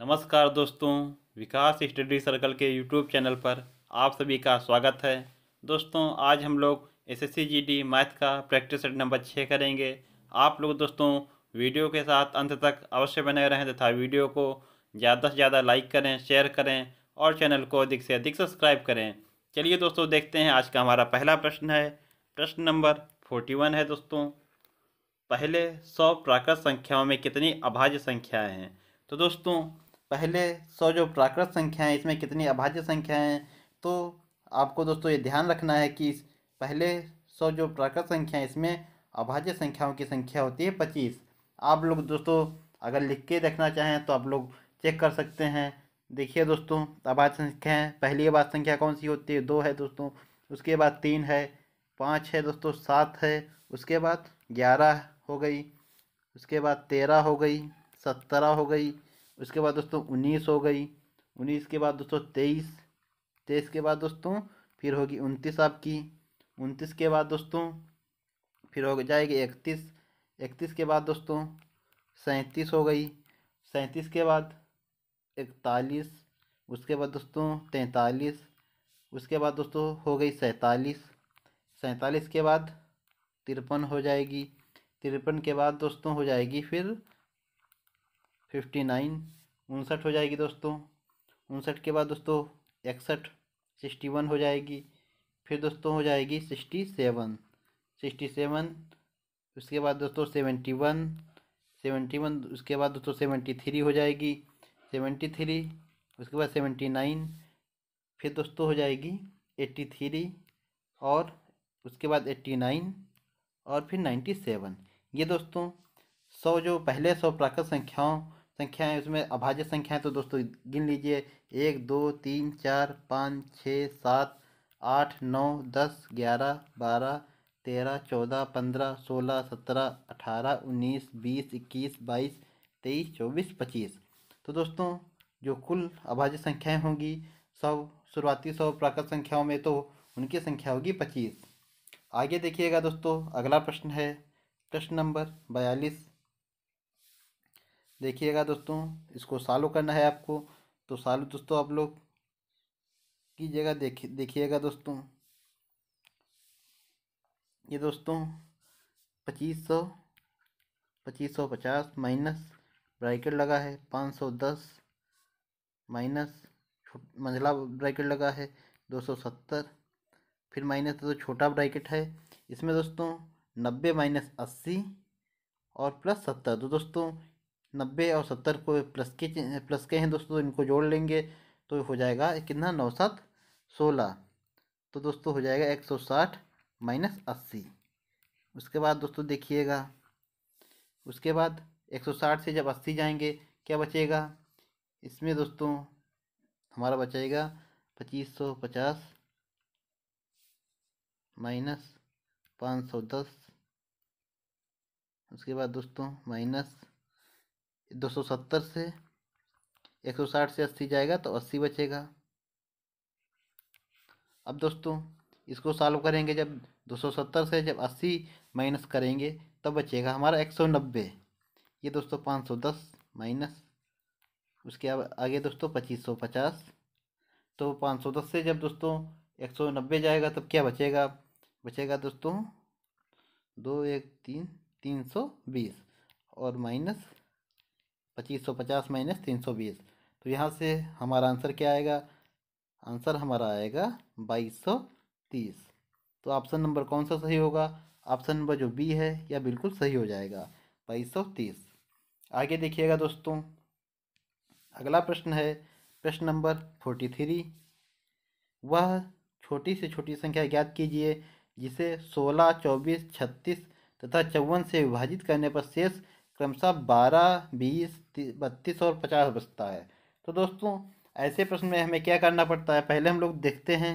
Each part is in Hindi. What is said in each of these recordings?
नमस्कार दोस्तों विकास स्टडी सर्कल के यूट्यूब चैनल पर आप सभी का स्वागत है दोस्तों आज हम लोग एस एस मैथ का प्रैक्टिस सेट नंबर छः करेंगे आप लोग दोस्तों वीडियो के साथ अंत तक अवश्य बने रहें तथा वीडियो को ज़्यादा से ज़्यादा लाइक करें शेयर करें और चैनल को अधिक से अधिक सब्सक्राइब करें चलिए दोस्तों देखते हैं आज का हमारा पहला प्रश्न है प्रश्न नंबर फोर्टी वन है दोस्तों पहले सौ प्राकृत संख्याओं में कितनी अभाज्य संख्याएँ हैं तो दोस्तों पहले सौ जो प्राकृत संख्याएं इसमें कितनी अभाज्य संख्याएं हैं तो आपको दोस्तों ये ध्यान रखना है कि पहले सौ जो प्राकृत संख्या है इसमें अभाज्य संख्याओं की संख्या होती है पच्चीस आप लोग दोस्तों अगर लिख के देखना चाहें तो आप लोग चेक कर सकते हैं देखिए दोस्तों अभाज्य संख्याएँ पहली अभाज्य संख्या कौन सी होती है दो है दोस्तों उसके बाद तीन है पाँच है दोस्तों सात है उसके बाद ग्यारह हो गई उसके बाद तेरह हो गई सत्रह हो गई उसके बाद दोस्तों उन्नीस हो गई उन्नीस के बाद दोस्तों तेईस तेईस के बाद दोस्तों फिर होगी उनतीस आपकी उनतीस के बाद दोस्तों फिर हो जाएगी इकतीस इकतीस के बाद दोस्तों सैंतीस हो गई सैंतीस के बाद इकतालीस उसके बाद दोस्तों तैंतालीस उसके बाद दोस्तों हो गई सैंतालीस सैंतालीस के बाद तिरपन हो जाएगी तिरपन के बाद दोस्तों हो जाएगी फिर फिफ्टी नाइन उनसठ हो जाएगी दोस्तों उनसठ के बाद दोस्तों इकसठ सिक्सटी वन हो जाएगी फिर दोस्तों हो जाएगी सिक्सटी सेवन सिक्सटी सेवन उसके बाद दोस्तों सेवेंटी वन सेवेंटी वन उसके बाद दोस्तों सेवेंटी थ्री हो जाएगी सेवेंटी थ्री उसके बाद सेवेंटी नाइन फिर दोस्तों हो जाएगी एट्टी थ्री और उसके बाद एट्टी नाइन और फिर नाइन्टी सेवन ये दोस्तों सौ जो पहले सौ प्राकृत संख्याओं संख्याएं उसमें अभाज्य संख्याएं तो दोस्तों गिन लीजिए एक दो तीन चार पाँच छः सात आठ नौ दस ग्यारह बारह तेरह चौदह पंद्रह सोलह सत्रह अठारह उन्नीस बीस इक्कीस बाईस तेईस चौबीस पच्चीस तो दोस्तों जो कुल अभाज्य संख्याएं होंगी सब शुरुआती सौ प्राकृत संख्याओं में तो उनकी संख्या होगी पच्चीस आगे देखिएगा दोस्तों अगला प्रश्न है प्रश्न नंबर बयालीस देखिएगा दोस्तों इसको सालो करना है आपको तो सालो दोस्तों आप लोग कीजिएगा देखिए देखिएगा दोस्तों ये दोस्तों पच्चीस सौ पच्चीस सौ पचास माइनस ब्रैकेट लगा है पाँच सौ दस माइनस मंझला ब्रैकेट लगा है दो सौ सत्तर फिर माइनस तो छोटा ब्रैकेट है इसमें दोस्तों नब्बे माइनस अस्सी और प्लस सत्तर तो दोस्तों नब्बे और सत्तर को प्लस के प्लस के हैं दोस्तों तो इनको जोड़ लेंगे तो हो जाएगा कितना नौ सात सोलह तो दोस्तों हो जाएगा एक सौ साठ माइनस अस्सी उसके बाद दोस्तों देखिएगा उसके बाद एक सौ साठ से जब अस्सी जाएंगे क्या बचेगा इसमें दोस्तों हमारा बचेगा पच्चीस सौ पचास माइनस पाँच सौ दस उसके बाद दोस्तों माइनस दो सौ सत्तर से एक सौ साठ से अस्सी जाएगा तो अस्सी बचेगा अब दोस्तों इसको सॉल्व करेंगे जब दो सौ सत्तर से जब अस्सी माइनस करेंगे तब तो बचेगा हमारा एक सौ नब्बे ये दोस्तों पाँच सौ दस माइनस उसके अब आगे दोस्तों पच्चीस सौ पचास तो पाँच सौ दस से जब दोस्तों एक सौ नब्बे जाएगा तब क्या बचेगा बचेगा दोस्तों दो एक तीन तीन सौ बीस और माइनस पच्चीस सौ पचास माइनस तीन सौ बीस तो यहाँ से हमारा आंसर क्या आएगा आंसर हमारा आएगा बाईस सौ तीस तो ऑप्शन नंबर कौन सा सही होगा ऑप्शन नंबर जो बी है यह बिल्कुल सही हो जाएगा बाईस सौ तीस आगे देखिएगा दोस्तों अगला प्रश्न है प्रश्न नंबर फोर्टी थ्री वह छोटी से छोटी संख्या ज्ञात कीजिए जिसे सोलह चौबीस छत्तीस तथा चौवन से विभाजित करने पर शेष क्रमशः बारह बीस बत्तीस और पचास बचता है तो दोस्तों ऐसे प्रश्न में हमें क्या करना पड़ता है पहले हम लोग देखते हैं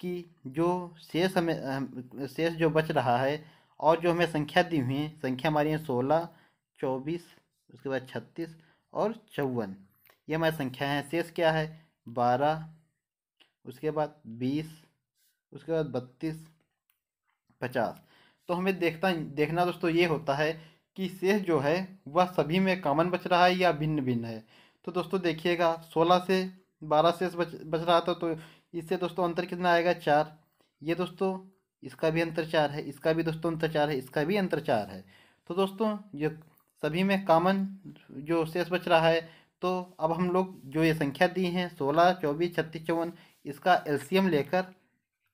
कि जो शेष हमें शेष जो बच रहा है और जो हमें संख्या दी हुई है संख्या हमारी है सोलह चौबीस उसके बाद छत्तीस और चौवन ये हमारी संख्या है शेष क्या है बारह उसके बाद बीस उसके बाद बत्तीस पचास तो हमें देखता देखना दोस्तों ये होता है कि शेष जो है वह सभी में कॉमन बच रहा है या भिन्न भिन्न है तो दोस्तों देखिएगा सोलह से बारह शेष बच बच रहा था तो इससे दोस्तों अंतर कितना आएगा चार ये दोस्तों इसका भी अंतर चार है इसका भी दोस्तों अंतर चार है इसका भी अंतर चार है तो दोस्तों ये सभी में कॉमन जो शेष बच रहा है तो अब हम लोग जो ये संख्या दी हैं सोलह चौबीस छत्तीस चौवन इसका एलसीएम लेकर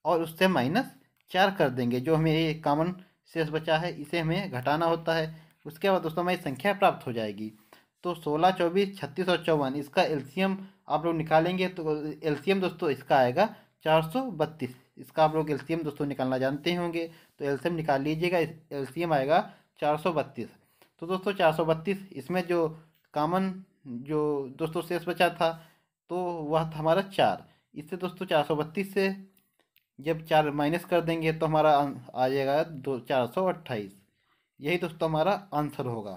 और उससे माइनस चार कर देंगे जो हमें ये कॉमन शेष बचा है इसे हमें घटाना होता है उसके बाद दोस्तों हमारी संख्या प्राप्त हो जाएगी तो सोलह चौबीस छत्तीस और चौवन इसका एलसीएम आप लोग निकालेंगे तो एलसीएम दोस्तों इसका आएगा चार सौ बत्तीस इसका आप लोग एलसीएम दोस्तों निकालना जानते होंगे तो एलसीएम निकाल लीजिएगा एलसीएम आएगा चार सौ बत्तीस तो दोस्तों चार सौ बत्तीस इसमें जो कामन जो दोस्तों शेष बचा था तो वह था हमारा चार इससे दोस्तों चार सौ बत्तीस से जब चार माइनस कर देंगे तो हमारा आ जाएगा दो चार सौ अट्ठाईस यही दोस्तों हमारा आंसर होगा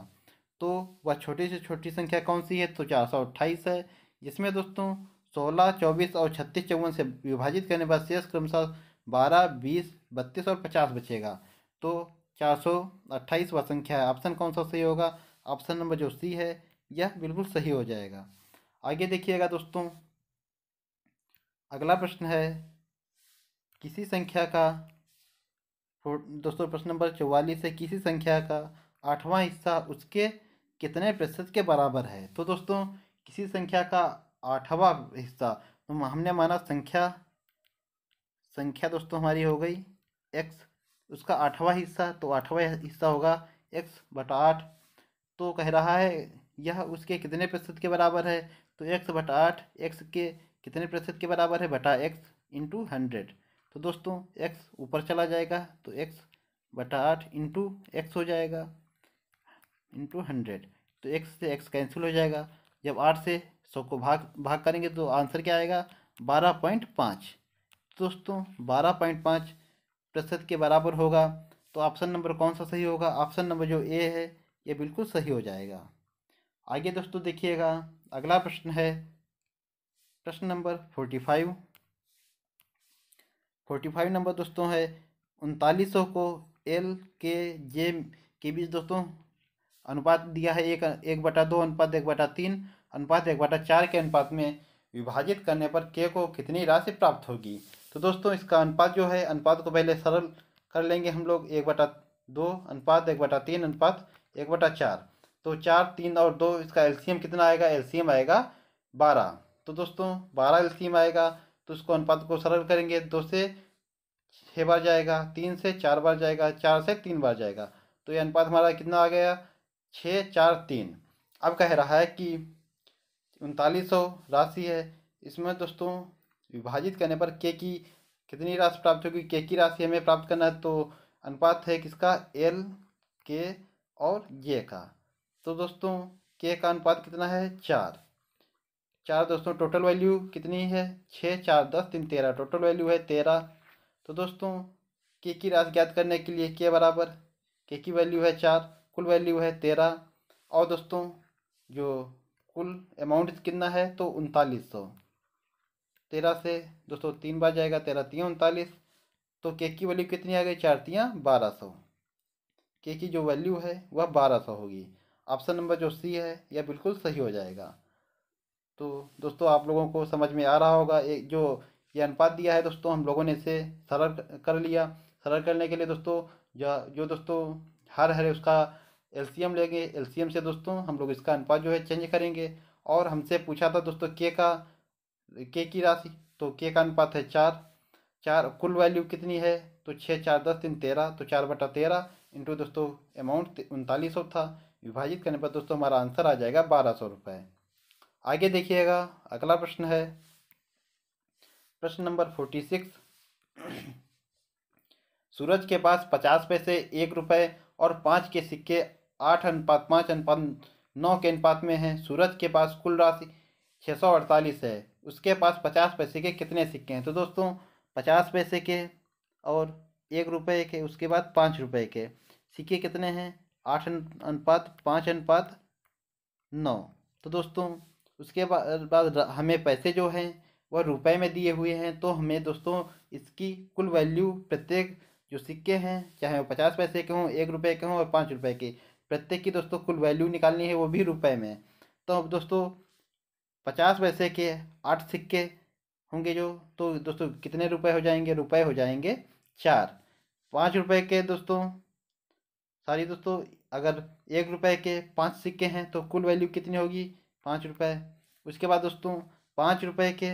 तो वह छोटी से छोटी संख्या कौन सी है तो चार सौ अट्ठाईस है जिसमें दोस्तों सोलह चौबीस और छत्तीस चौवन से विभाजित करने पर शेष क्रमशः बारह बीस बत्तीस और पचास बचेगा तो चार सौ अट्ठाईस वह संख्या है ऑप्शन कौन सा सही होगा ऑप्शन नंबर जो सी है यह बिल्कुल सही हो जाएगा आगे देखिएगा दोस्तों अगला प्रश्न है किसी संख्या का दोस्तों प्रश्न नंबर चौवालीस है किसी संख्या का आठवां हिस्सा उसके कितने प्रतिशत के बराबर है तो दोस्तों किसी संख्या का आठवां हिस्सा तो हमने माना संख्या संख्या दोस्तों हमारी हो गई एक्स उसका आठवां हिस्सा तो आठवां हिस्सा होगा एक्स बटा आठ तो कह रहा है यह उसके कितने प्रतिशत के बराबर है तो एक्स बटा आठ एक्स के कितने प्रतिशत के बराबर है बटा एक्स इंटू हंड्रेड तो दोस्तों एक्स ऊपर चला जाएगा तो एक्स बटा आठ इंटू एक्स हो जाएगा इंटू हंड्रेड तो एक्स से एक्स कैंसिल हो जाएगा जब आठ से सौ को भाग भाग करेंगे तो आंसर क्या आएगा बारह पॉइंट पाँच दोस्तों बारह पॉइंट पाँच प्रतिशत के बराबर होगा तो ऑप्शन नंबर कौन सा सही होगा ऑप्शन नंबर जो ए है ये बिल्कुल सही हो जाएगा आगे दोस्तों देखिएगा अगला प्रश्न है प्रश्न number forty five forty five number दोस्तों है उनतालीस सौ को एल के जे के बीच दोस्तों अनुपात दिया है एक एक बटा दो अनुपात एक बटा तीन अनुपात एक बटा चार के अनुपात में विभाजित करने पर के को कितनी राशि प्राप्त होगी तो दोस्तों इसका अनुपात जो है अनुपात को पहले सरल कर लेंगे हम लोग एक बटा दो अनुपात एक बटा तीन अनुपात एक बटा चार तो चार तीन और दो इसका एलसीएम कितना आएगा एलसीएम आएगा बारह तो दोस्तों बारह एलसीएम आएगा तो उसको अनुपात को सरल करेंगे दो से छः बार जाएगा तीन से चार बार जाएगा चार से तीन बार जाएगा तो ये अनुपात हमारा कितना आ गया छः चार तीन अब कह रहा है कि उनतालीस राशि है इसमें दोस्तों विभाजित करने पर के की कितनी राशि प्राप्त होगी के की राशि हमें प्राप्त करना है तो अनुपात है किसका एल के और ये का तो दोस्तों के का अनुपात कितना है चार चार दोस्तों टोटल वैल्यू कितनी है छः चार दस तीन तेरह टोटल वैल्यू है तेरह तो दोस्तों के की राशि ज्ञात करने के लिए के बराबर के की वैल्यू है चार कुल वैल्यू है तेरह और दोस्तों जो कुल अमाउंट कितना है तो उनतालीस सौ तेरह से दोस्तों तीन बार जाएगा तेरह तीन उनतालीस तो केक की वैल्यू कितनी आ गई चार तियाँ बारह सौ केक की जो वैल्यू है वह बारह सौ होगी ऑप्शन नंबर जो सी है यह बिल्कुल सही हो जाएगा तो दोस्तों आप लोगों को समझ में आ रहा होगा एक जो ये अनुपात दिया है दोस्तों हम लोगों ने इसे सरल कर लिया सरल करने के लिए दोस्तों जो जो दोस्तों हर हर उसका एलसीएम लेंगे एलसीएम से दोस्तों हम लोग इसका अनुपात जो है चेंज करेंगे और हमसे पूछा था दोस्तों के का के की राशि तो के का अनुपात है चार चार कुल वैल्यू कितनी है तो छः चार दस तीन तेरह तो चार बटा तेरह इंटू दोस्तों अमाउंट उनतालीस सौ था विभाजित करने पर दोस्तों हमारा आंसर आ जाएगा बारह सौ रुपये आगे देखिएगा अगला प्रश्न है प्रश्न नंबर फोर्टी सिक्स सूरज के पास पचास पैसे एक रुपये और पाँच के सिक्के आठ अनुपात पाँच अनुपात नौ के अनुपात में हैं सूरज के पास कुल राशि छः सौ अड़तालीस है उसके पास पचास पैसे के कितने सिक्के हैं तो दोस्तों पचास पैसे के और एक रुपये के उसके बाद पाँच रुपये के सिक्के कितने हैं आठ अनुपात पाँच अनुपात नौ तो दोस्तों उसके बाद हमें पैसे जो हैं वह रुपए में दिए हुए हैं तो हमें दोस्तों इसकी कुल वैल्यू प्रत्येक जो सिक्के हैं चाहे वो पचास पैसे के हों एक रुपये के हों और पाँच रुपये के प्रत्येक की दोस्तों कुल वैल्यू निकालनी है वो भी रुपए में तो अब दोस्तों पचास पैसे के आठ सिक्के होंगे जो तो दोस्तों कितने रुपए हो जाएंगे रुपए हो जाएंगे चार पाँच रुपये के दोस्तों सारी दोस्तों अगर एक रुपये के पाँच सिक्के हैं तो कुल वैल्यू कितनी होगी पाँच रुपये उसके बाद दोस्तों पाँच रुपये के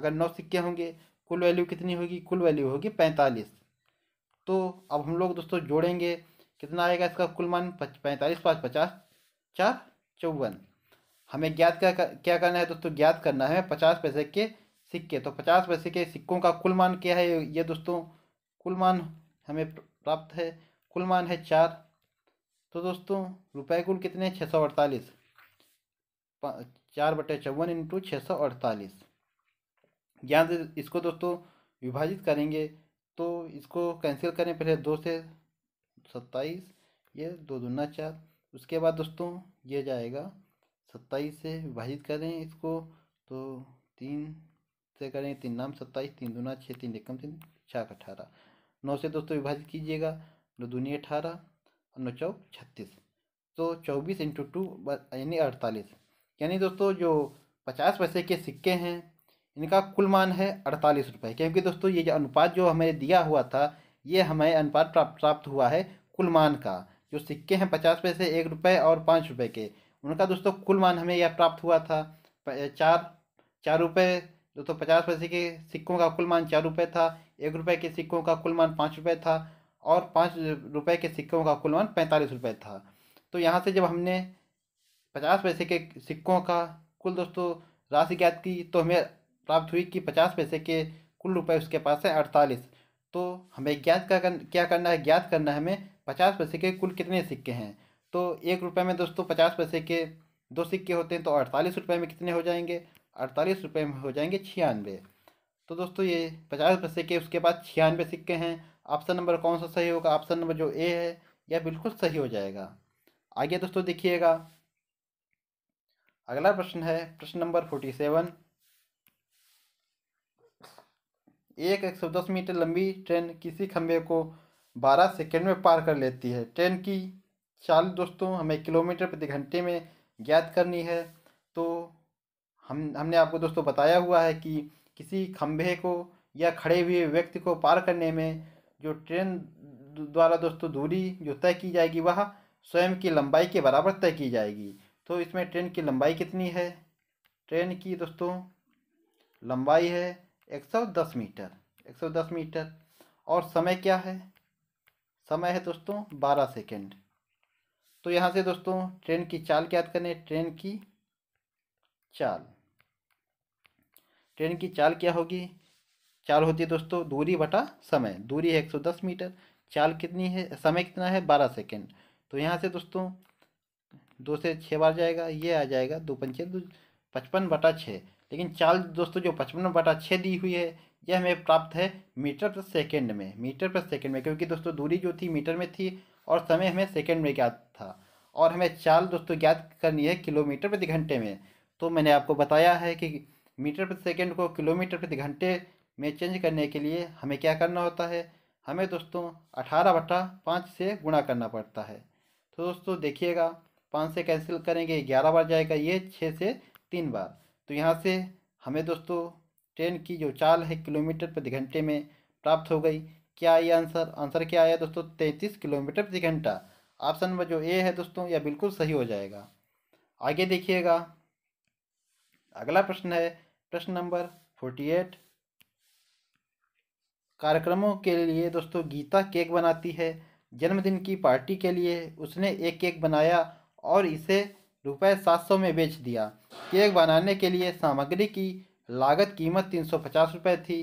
अगर नौ सिक्के होंगे कुल वैल्यू कितनी होगी कुल वैल्यू होगी पैंतालीस तो अब हम लोग दोस्तों जोड़ेंगे कितना आएगा इसका कुल मान पैंतालीस पाँच पचास चार चौवन हमें ज्ञात क्या क्या करना है दोस्तों ज्ञात करना है पचास पैसे के सिक्के तो पचास पैसे के सिक्कों का कुल मान क्या है ये दोस्तों कुल मान हमें प्राप्त है कुल मान है चार तो दोस्तों रुपए कुल कितने छः सौ अड़तालीस चार बटे चौवन इंटू छः सौ अड़तालीस यहाँ से इसको दोस्तों विभाजित करेंगे तो इसको कैंसिल करें पहले दो से सत्ताईस ये दो दूना चार उसके बाद दोस्तों ये जाएगा सत्ताईस से विभाजित करें इसको तो तीन से करें तीन नाम सत्ताईस तीन दूना छः तीन एकम तीन छः अठारह नौ से दोस्तों विभाजित कीजिएगा नौ दूनी अठारह और नौ चौक छत्तीस तो चौबीस इंटू टू यानी अड़तालीस यानी दोस्तों जो पचास पैसे के सिक्के हैं इनका कुल मान है अड़तालीस रुपये क्योंकि दोस्तों ये जो अनुपात जो हमें दिया हुआ था ये हमें अनुपात प्राप्त प्राप्त हुआ है कुल मान का जो सिक्के हैं पचास पैसे एक रुपये और पाँच रुपये के उनका दोस्तों कुल मान हमें यह प्राप्त हुआ था चार चार रुपये दोस्तों पचास पैसे के सिक्कों का कुल मान चार रुपये था एक रुपये के सिक्कों का कुल मान पाँच रुपये था और पाँच रुपये के सिक्कों का कुल मान पैंतालीस रुपये था तो यहाँ से जब हमने पचास पैसे के सिक्कों का कुल दोस्तों राशि ज्ञात की तो हमें प्राप्त हुई कि पचास पैसे के कुल रुपए उसके पास है अड़तालीस तो हमें ज्ञात का कर, क्या करना है ज्ञात करना है हमें पचास पैसे के कुल कितने सिक्के हैं तो एक रुपये में दोस्तों पचास पैसे के दो सिक्के होते हैं तो अड़तालीस रुपये में कितने हो जाएंगे अड़तालीस रुपये में हो जाएंगे छियानवे तो दोस्तों ये पचास पैसे के उसके बाद छियानवे सिक्के हैं ऑप्शन नंबर कौन सा सही होगा ऑप्शन नंबर जो ए है यह बिल्कुल सही हो जाएगा आगे दोस्तों देखिएगा अगला प्रश्न है प्रश्न नंबर फोर्टी सेवन एक एक सौ दस मीटर लंबी ट्रेन किसी खंभे को बारह सेकेंड में पार कर लेती है ट्रेन की चाल दोस्तों हमें किलोमीटर प्रति घंटे में ज्ञात करनी है तो हम हमने आपको दोस्तों बताया हुआ है कि किसी खंभे को या खड़े हुए व्यक्ति को पार करने में जो ट्रेन द्वारा दोस्तों दूरी जो तय की जाएगी वह स्वयं की लंबाई के बराबर तय की जाएगी तो इसमें ट्रेन की लंबाई कितनी है ट्रेन की दोस्तों लंबाई है एक सौ दस मीटर एक सौ दस मीटर और समय क्या है समय है दोस्तों बारह सेकेंड तो यहाँ से दोस्तों ट्रेन की चाल क्या करें ट्रेन की चाल ट्रेन की चाल क्या होगी चाल होती है दोस्तों दूरी बटा समय दूरी है एक सौ दस मीटर चाल कितनी है समय कितना है बारह सेकेंड तो यहाँ से दोस्तों दो से छः बार जाएगा ये आ जाएगा दो पंचे दो पचपन बटा छः लेकिन चाल दोस्तों जो पचपन बटा छः दी हुई है यह हमें प्राप्त है मीटर पर सेकेंड में मीटर पर सेकेंड में क्योंकि दोस्तों दूरी जो थी मीटर में थी और समय हमें सेकेंड में ज्ञात था और हमें चाल दोस्तों ज्ञात करनी है किलोमीटर प्रति घंटे में तो मैंने आपको बताया है कि मीटर प्रति सेकेंड को किलोमीटर प्रति घंटे में चेंज करने के लिए हमें क्या करना होता है हमें दोस्तों अठारह बटा पाँच से गुणा करना पड़ता है तो दोस्तों देखिएगा पाँच से कैंसिल करेंगे ग्यारह बार जाएगा ये छः से तीन बार तो यहाँ से हमें दोस्तों ट्रेन की जो चाल है किलोमीटर प्रति घंटे में प्राप्त हो गई क्या ये आंसर आंसर क्या आया दोस्तों तैंतीस किलोमीटर प्रति घंटा ऑप्शन नंबर जो ए है दोस्तों यह बिल्कुल सही हो जाएगा आगे देखिएगा अगला प्रश्न है प्रश्न नंबर फोर्टी एट कार्यक्रमों के लिए दोस्तों गीता केक बनाती है जन्मदिन की पार्टी के लिए उसने एक केक बनाया और इसे रुपये सात सौ में बेच दिया केक बनाने के लिए सामग्री की लागत कीमत तीन सौ पचास रुपये थी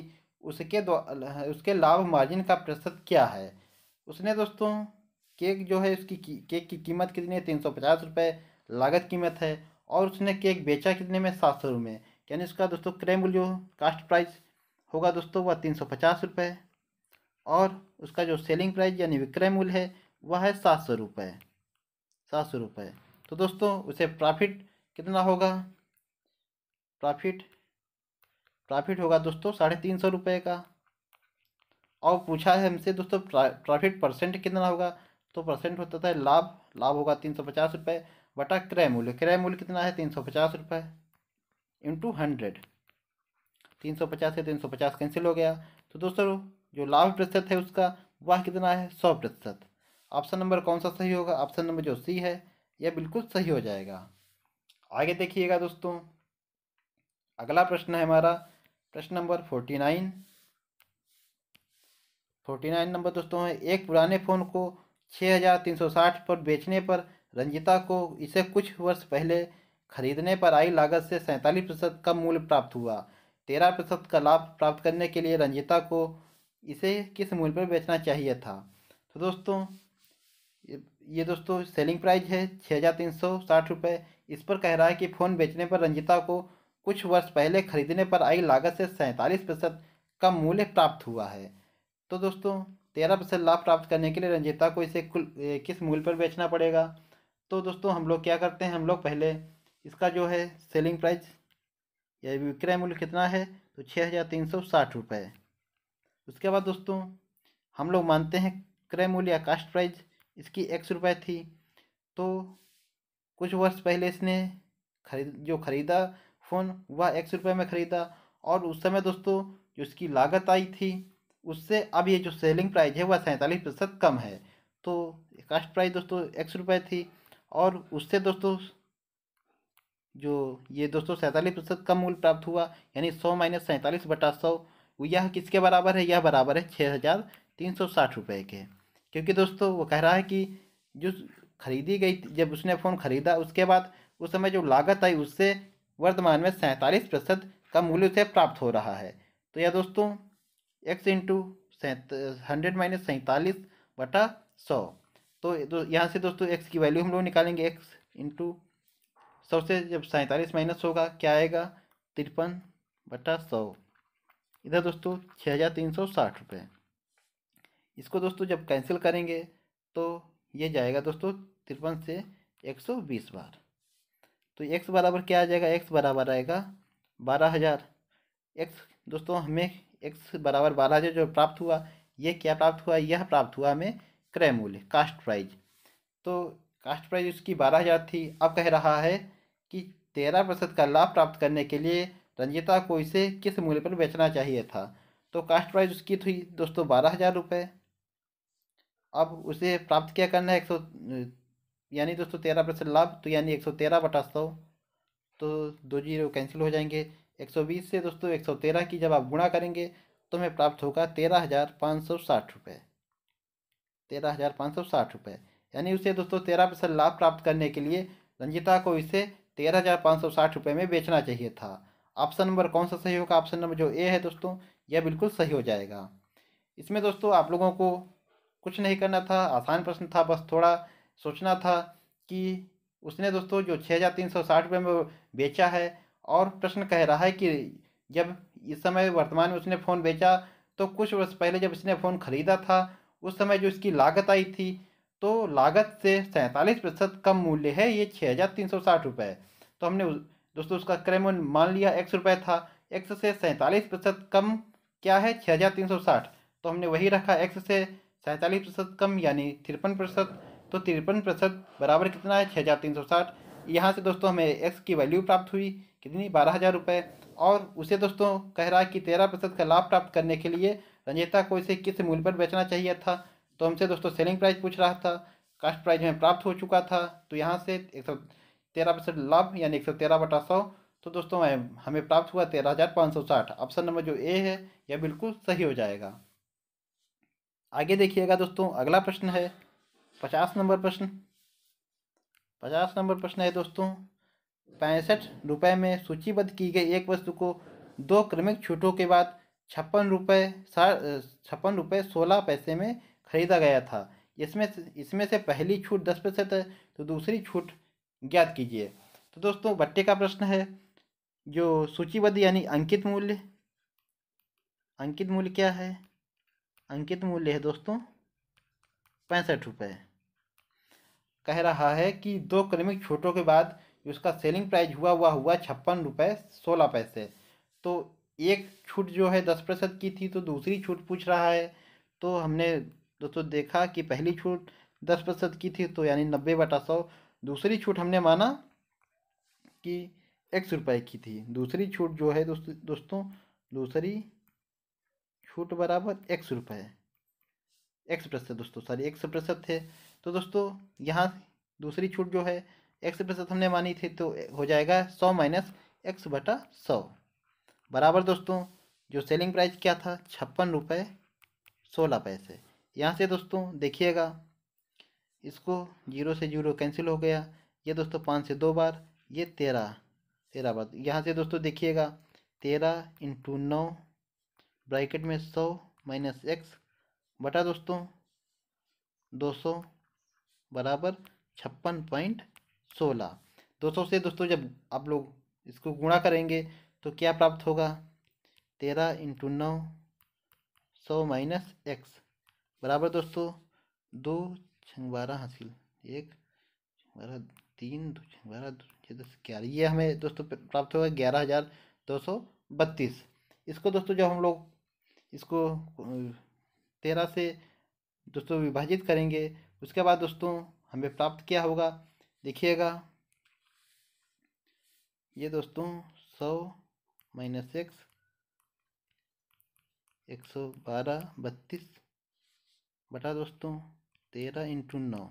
उसके दो उसके लाभ मार्जिन का प्रतिशत क्या है उसने दोस्तों केक जो है उसकी केक की कीमत कितनी है तीन सौ पचास रुपये लागत कीमत है और उसने केक बेचा कितने में सात सौ रुपये यानी उसका दोस्तों क्रेम जो कास्ट प्राइस होगा दोस्तों वह तीन सौ पचास रुपये और उसका जो सेलिंग प्राइस यानी विक्रय मूल्य है वह है सात सौ रुपये सात सौ रुपये तो दोस्तों उसे प्रॉफिट कितना होगा प्रॉफिट प्रॉफिट होगा दोस्तों साढ़े तीन सौ रुपये का और पूछा है हमसे दोस्तों प्रॉफिट परसेंट कितना होगा तो परसेंट होता था लाभ लाभ होगा तीन सौ पचास रुपये बटा क्रय मूल्य क्रय मूल्य कितना है तीन सौ पचास रुपये इंटू हंड्रेड तीन सौ पचास से तीन सौ पचास कैंसिल हो गया तो दोस्तों जो लाभ प्रतिशत है उसका वह कितना है सौ प्रतिशत ऑप्शन नंबर कौन सा सही होगा ऑप्शन नंबर जो सी है यह बिल्कुल सही हो जाएगा आगे देखिएगा दोस्तों अगला प्रश्न है हमारा प्रश्न number forty nine forty nine number दोस्तों है एक पुराने फ़ोन को छः हज़ार तीन सौ साठ पर बेचने पर रंजिता को इसे कुछ वर्ष पहले खरीदने पर आई लागत से सैंतालीस प्रतिशत का मूल्य प्राप्त हुआ तेरह प्रतिशत का लाभ प्राप्त करने के लिए रंजिता को इसे किस मूल्य पर बेचना चाहिए था तो दोस्तों ये दोस्तों सेलिंग प्राइस है छः हज़ार तीन सौ साठ रुपये इस पर कह रहा है कि फ़ोन बेचने पर रंजिता को कुछ वर्ष पहले खरीदने पर आई लागत से सैंतालीस प्रतिशत का मूल्य प्राप्त हुआ है तो दोस्तों तेरह परसेंट लाभ प्राप्त करने के लिए रंजिता को इसे कुल किस मूल्य पर बेचना पड़ेगा तो दोस्तों हम लोग क्या करते हैं हम लोग पहले इसका जो है सेलिंग प्राइस या विक्रय मूल्य कितना है तो छः हज़ार तीन सौ साठ रुपये उसके बाद दोस्तों हम लोग मानते हैं क्रय मूल्य या कास्ट प्राइज़ इसकी एक्स रुपये थी तो कुछ वर्ष पहले इसने खरीद जो ख़रीदा फ़ोन वह एक्स रुपये में ख़रीदा और उस समय दोस्तों जो इसकी लागत आई थी उससे अब ये जो सेलिंग प्राइस है वह सैंतालीस प्रतिशत कम है तो कास्ट प्राइस दोस्तों एक्स रुपये थी और उससे दोस्तों जो ये दोस्तों सैंतालीस प्रतिशत कम मूल्य प्राप्त हुआ यानी सौ माइनस सैंतालीस बटा सौ यह किसके बराबर है यह बराबर है छः हज़ार तीन सौ साठ रुपये के क्योंकि दोस्तों वो कह रहा है कि जो खरीदी गई जब उसने फ़ोन खरीदा उसके बाद उस समय जो लागत आई उससे वर्तमान में सैंतालीस प्रतिशत का मूल्य उसे प्राप्त हो रहा है तो यह दोस्तों एक्स इंटू हंड्रेड माइनस सैंतालीस बटा सौ तो, तो यहाँ से दोस्तों एक्स की वैल्यू हम लोग निकालेंगे एक्स इंटू सौ से जब सैंतालीस माइनस होगा क्या आएगा तिरपन बटा सौ इधर दोस्तों छः हज़ार तीन सौ साठ रुपये इसको दोस्तों जब कैंसिल करेंगे तो ये जाएगा दोस्तों तिरपन से एक सौ बीस बार तो एक्स बराबर क्या आ जाएगा एक्स बराबर आएगा बारह हज़ार एक्स दोस्तों हमें एक्स बराबर बारह हज़ार जो प्राप्त हुआ ये क्या प्राप्त हुआ यह प्राप्त हुआ हमें क्रय मूल्य कास्ट प्राइज तो कास्ट प्राइज उसकी बारह हज़ार थी अब कह रहा है कि तेरह प्रतिशत का लाभ प्राप्त करने के लिए रंजिता को इसे किस मूल्य पर बेचना चाहिए था तो कास्ट प्राइज उसकी थी दोस्तों बारह हज़ार रुपये अब उसे प्राप्त क्या करना है एक सौ यानी दोस्तों तेरह परसेंट लाभ तो यानी एक सौ तेरह बटा सौ तो दो जीरो कैंसिल हो जाएंगे एक सौ बीस से दोस्तों एक सौ तेरह की जब आप गुणा करेंगे तो हमें प्राप्त होगा तेरह हज़ार पाँच सौ साठ रुपये तेरह हज़ार पाँच सौ साठ रुपये यानी उसे दोस्तों तेरह परसेंट लाभ प्राप्त करने के लिए रंजिता को इसे तेरह हज़ार पाँच सौ साठ रुपये में बेचना चाहिए था ऑप्शन नंबर कौन सा सही होगा ऑप्शन नंबर जो ए है दोस्तों यह बिल्कुल सही हो जाएगा इसमें दोस्तों आप लोगों को कुछ नहीं करना था आसान प्रश्न था बस थोड़ा सोचना था कि उसने दोस्तों जो छः हज़ार तीन सौ साठ रुपये में बेचा है और प्रश्न कह रहा है कि जब इस समय वर्तमान में उसने फ़ोन बेचा तो कुछ वर्ष पहले जब इसने फ़ोन ख़रीदा था उस समय जो इसकी लागत आई थी तो लागत से सैंतालीस प्रतिशत कम मूल्य है ये छः हज़ार तीन सौ साठ रुपये तो हमने दोस्तों उसका क्रय मूल्य मान लिया एक्स रुपये था एक्स से सैंतालीस प्रतिशत कम क्या है छः हज़ार तीन सौ साठ तो हमने वही रखा एक्स से सैंतालीस प्रतिशत कम यानी तिरपन प्रतिशत तो तिरपन प्रतिशत बराबर कितना है छः हज़ार तीन सौ साठ यहाँ से दोस्तों हमें एक्स की वैल्यू प्राप्त हुई कितनी बारह हज़ार रुपये और उसे दोस्तों कह रहा है कि तेरह प्रतिशत का लाभ प्राप्त करने के लिए रंजीता को इसे किस मूल्य पर बेचना चाहिए था तो हमसे दोस्तों सेलिंग प्राइस पूछ रहा था कास्ट प्राइस हमें प्राप्त हो चुका था तो यहाँ से एक सौ तेरह प्रतिशत लाभ यानी एक सौ तेरह बटा सौ तो दोस्तों हमें प्राप्त हुआ तेरह हज़ार पाँच सौ साठ ऑप्शन नंबर जो ए है यह बिल्कुल सही हो जाएगा आगे देखिएगा दोस्तों अगला प्रश्न है पचास नंबर प्रश्न पचास नंबर प्रश्न है दोस्तों पैंसठ रुपये में सूचीबद्ध की गई एक वस्तु को दो क्रमिक छूटों के बाद छप्पन रुपये छप्पन रुपये सोलह पैसे में खरीदा गया था इसमें इसमें से पहली छूट दस प्रतिशत है तो दूसरी छूट ज्ञात कीजिए तो दोस्तों बट्टे का प्रश्न है जो सूचीबद्ध यानी अंकित मूल्य अंकित मूल्य क्या है अंकित मूल्य है दोस्तों पैंसठ रुपये कह रहा है कि दो क्रमिक छूटों के बाद उसका सेलिंग प्राइस हुआ हुआ हुआ छप्पन रुपये सोलह पैसे तो एक छूट जो है दस प्रतिशत की थी तो दूसरी छूट पूछ रहा है तो हमने दोस्तों देखा कि पहली छूट दस प्रतिशत की थी तो यानी नब्बे बटा सौ दूसरी छूट हमने माना कि एक सौ रुपये की थी दूसरी छूट जो है दोस्तों दोस्तों दूसरी छूट बराबर एक्स रुपये एक्स प्रतिशत दोस्तों सॉरी एक्स प्रतिशत है तो दोस्तों यहाँ दूसरी छूट जो है एक्स प्रतिशत हमने मानी थी तो हो जाएगा सौ माइनस एक्स बटा सौ बराबर दोस्तों जो सेलिंग प्राइस क्या था छप्पन रुपये सोलह पैसे यहाँ से दोस्तों देखिएगा इसको जीरो से जीरो कैंसिल हो गया ये दोस्तों पाँच से दो बार ये तेरह तेरह बार यहाँ से दोस्तों देखिएगा तेरह इंटू नौ ब्रैकेट में सौ माइनस एक्स बटा दोस्तों दो सौ बराबर छप्पन पॉइंट सोलह दो सौ से दोस्तों जब आप लोग इसको गुणा करेंगे तो क्या प्राप्त होगा तेरह इंटू नौ सौ माइनस एक्स बराबर दोस्तों दो छंग बारह हासिल एक बारह तीन दो छंग बारह दो छः दस ग्यारह ये हमें दोस्तों प्राप्त होगा ग्यारह हज़ार दो सौ बत्तीस इसको दोस्तों जब हम लोग इसको तेरह से दोस्तों विभाजित करेंगे उसके बाद दोस्तों हमें प्राप्त क्या होगा देखिएगा ये दोस्तों सौ माइनस एक्स एक सौ बारह बत्तीस बटा दोस्तों तेरह इंटू नौ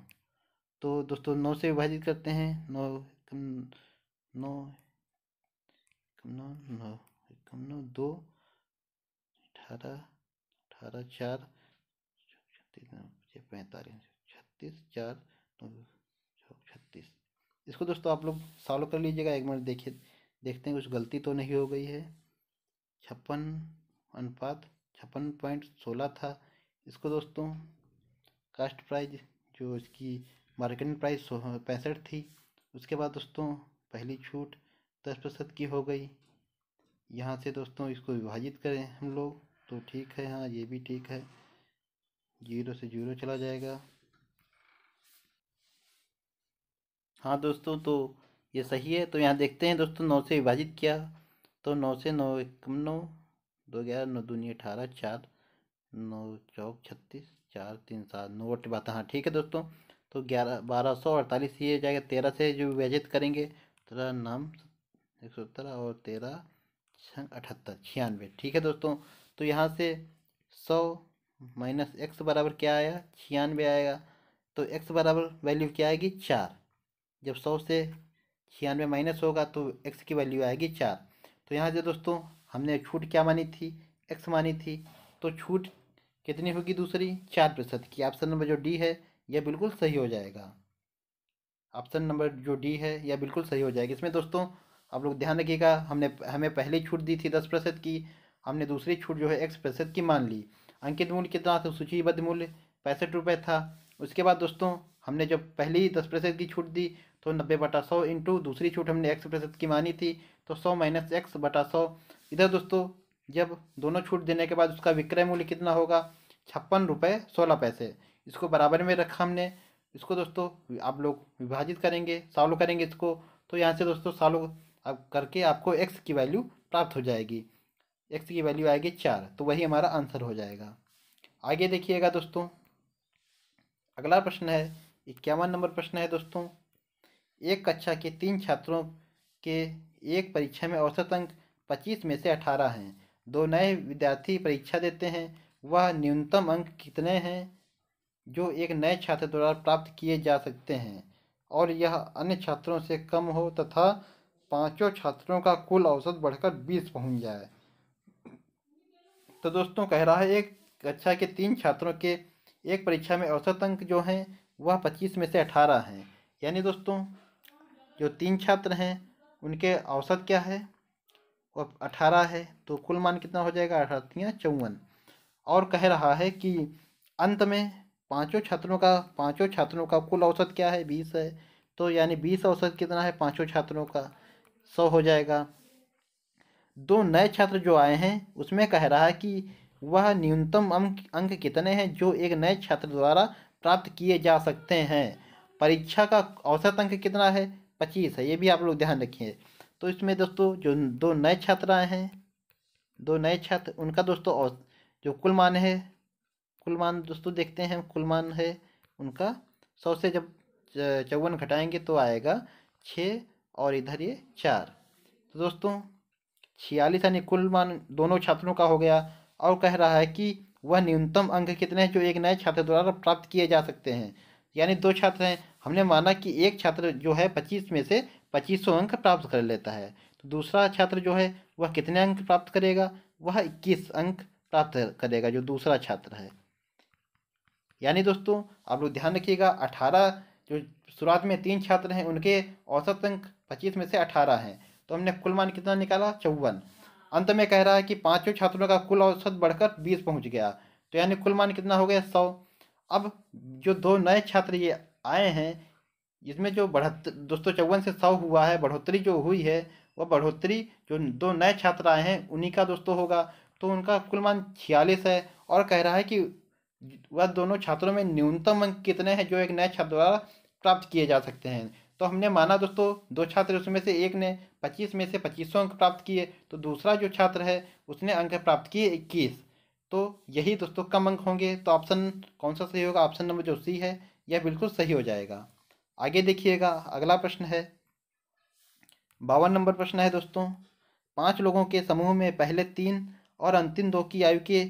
तो दोस्तों नौ से विभाजित करते हैं नौ नौ नौ नौ नौ दो अठारह अठारह चार छत्तीस पैंतालीस छत्तीस चार छत्तीस इसको दोस्तों आप लोग सॉल्व कर लीजिएगा एक मिनट देखिए देखते हैं कुछ गलती तो नहीं हो गई है छप्पन अनुपात छप्पन पॉइंट सोलह था इसको दोस्तों कास्ट प्राइज जो इसकी मार्केटिंग प्राइस पैंसठ थी उसके बाद दोस्तों पहली छूट दस प्रतिशत की हो गई यहाँ से दोस्तों इसको विभाजित करें हम लोग तो ठीक है हाँ ये भी ठीक है जीरो से जीरो चला जाएगा हाँ दोस्तों तो ये सही है तो यहाँ देखते हैं दोस्तों नौ से विभाजित किया तो नौ से नौ इक्म नौ दो ग्यारह नौ दूनी अठारह चार नौ चौक छत्तीस चार तीन सात नौ अट्ठी बात हाँ ठीक है दोस्तों तो ग्यारह बारह सौ अड़तालीस ये जाएगा तेरह से जो विभाजित करेंगे तेरह नाम एक सौ सत्रह और तेरह अठहत्तर छियानवे ठीक है दोस्तों तो यहाँ से सौ माइनस एक्स बराबर क्या आया छियानवे आएगा तो एक्स बराबर वैल्यू क्या आएगी चार जब सौ से छियानवे माइनस होगा तो एक्स की वैल्यू आएगी चार तो यहाँ से दोस्तों हमने छूट क्या मानी थी एक्स मानी थी तो छूट कितनी होगी दूसरी चार प्रतिशत की ऑप्शन नंबर जो डी है यह बिल्कुल सही हो जाएगा ऑप्शन नंबर जो डी है यह बिल्कुल सही हो जाएगा इसमें दोस्तों आप लोग ध्यान रखिएगा हमने हमें पहले छूट दी थी दस प्रतिशत की हमने दूसरी छूट जो है एक्स प्रतिशत की मान ली अंकित मूल्य कितना था सूचीबद्ध मूल्य पैंसठ रुपये था उसके बाद दोस्तों हमने जब पहली दस प्रतिशत की छूट दी तो नब्बे बटा सौ इंटू दूसरी छूट हमने एक्स प्रतिशत की मानी थी तो सौ माइनस एक्स बटा सौ इधर दोस्तों जब दोनों छूट देने के बाद उसका विक्रय मूल्य कितना होगा छप्पन रुपये सोलह पैसे इसको बराबर में रखा हमने इसको दोस्तों आप लोग विभाजित करेंगे सॉल्व करेंगे इसको तो यहाँ से दोस्तों सॉल्व करके आपको एक्स की वैल्यू प्राप्त हो जाएगी एक्स की वैल्यू आएगी चार तो वही हमारा आंसर हो जाएगा आगे देखिएगा दोस्तों अगला प्रश्न है इक्यावन नंबर प्रश्न है दोस्तों एक कक्षा के तीन छात्रों के एक परीक्षा में औसत अंक पच्चीस में से अठारह हैं दो नए विद्यार्थी परीक्षा देते हैं वह न्यूनतम अंक कितने हैं जो एक नए छात्र द्वारा प्राप्त किए जा सकते हैं और यह अन्य छात्रों से कम हो तथा पांचों छात्रों का कुल औसत बढ़कर बीस पहुंच जाए तो दोस्तों कह रहा है एक कक्षा अच्छा के तीन छात्रों के एक परीक्षा में औसत अंक जो हैं वह पच्चीस में से अठारह हैं यानी दोस्तों जो तीन छात्र हैं उनके औसत क्या है वह अठारह है तो कुल मान कितना हो जाएगा अठारह चौवन और कह रहा है कि अंत में पांचों छात्रों का पांचों छात्रों का कुल औसत क्या है बीस है तो यानी बीस औसत कितना है पांचों छात्रों का सौ हो जाएगा दो नए छात्र जो आए हैं उसमें कह रहा है कि वह न्यूनतम अंक अंक कितने हैं जो एक नए छात्र द्वारा प्राप्त किए जा सकते हैं परीक्षा का औसत अंक कितना है पच्चीस है ये भी आप लोग ध्यान रखिए तो इसमें दोस्तों जो दो नए छात्र आए हैं दो नए छात्र उनका दोस्तों जो कुल मान है कुल मान दोस्तों देखते हैं कुल मान है उनका सौ से जब चौवन घटाएंगे तो आएगा छः और इधर ये चार तो दोस्तों छियालीस यानी कुल मान दोनों छात्रों का हो गया और कह रहा है कि वह न्यूनतम अंक कितने हैं जो एक नए छात्र द्वारा प्राप्त किए जा सकते हैं यानी दो छात्र हैं हमने माना कि एक छात्र जो है पच्चीस में से पच्चीस सौ अंक प्राप्त कर लेता है तो दूसरा छात्र जो है वह कितने अंक प्राप्त करेगा वह इक्कीस अंक प्राप्त करेगा जो दूसरा छात्र है यानी दोस्तों आप लोग ध्यान रखिएगा अठारह जो शुरुआत में तीन छात्र हैं उनके औसत अंक पच्चीस में से अठारह हैं तो हमने कुल मान कितना निकाला चौवन अंत में कह रहा है कि पाँचों छात्रों का कुल औसत बढ़कर बीस पहुँच गया तो यानी कुल मान कितना हो गया सौ अब जो दो नए छात्र ये आए हैं इसमें जो बढ़त दोस्तों चौवन से सौ हुआ है बढ़ोतरी जो हुई है वह बढ़ोतरी जो दो नए छात्र आए हैं उन्हीं का दोस्तों होगा तो उनका कुल मान छियालीस है और कह रहा है कि वह दोनों छात्रों में न्यूनतम अंक कितने हैं जो एक नए छात्र द्वारा प्राप्त किए जा सकते हैं तो हमने माना दोस्तों दो छात्र उसमें से एक ने पच्चीस में से पच्चीसों अंक प्राप्त किए तो दूसरा जो छात्र है उसने अंक प्राप्त किए इक्कीस तो यही दोस्तों कम अंक होंगे तो ऑप्शन कौन सा सही होगा ऑप्शन नंबर जो सी है यह बिल्कुल सही हो जाएगा आगे देखिएगा अगला प्रश्न है बावन नंबर प्रश्न है दोस्तों पांच लोगों के समूह में पहले तीन और अंतिम दो की आयु के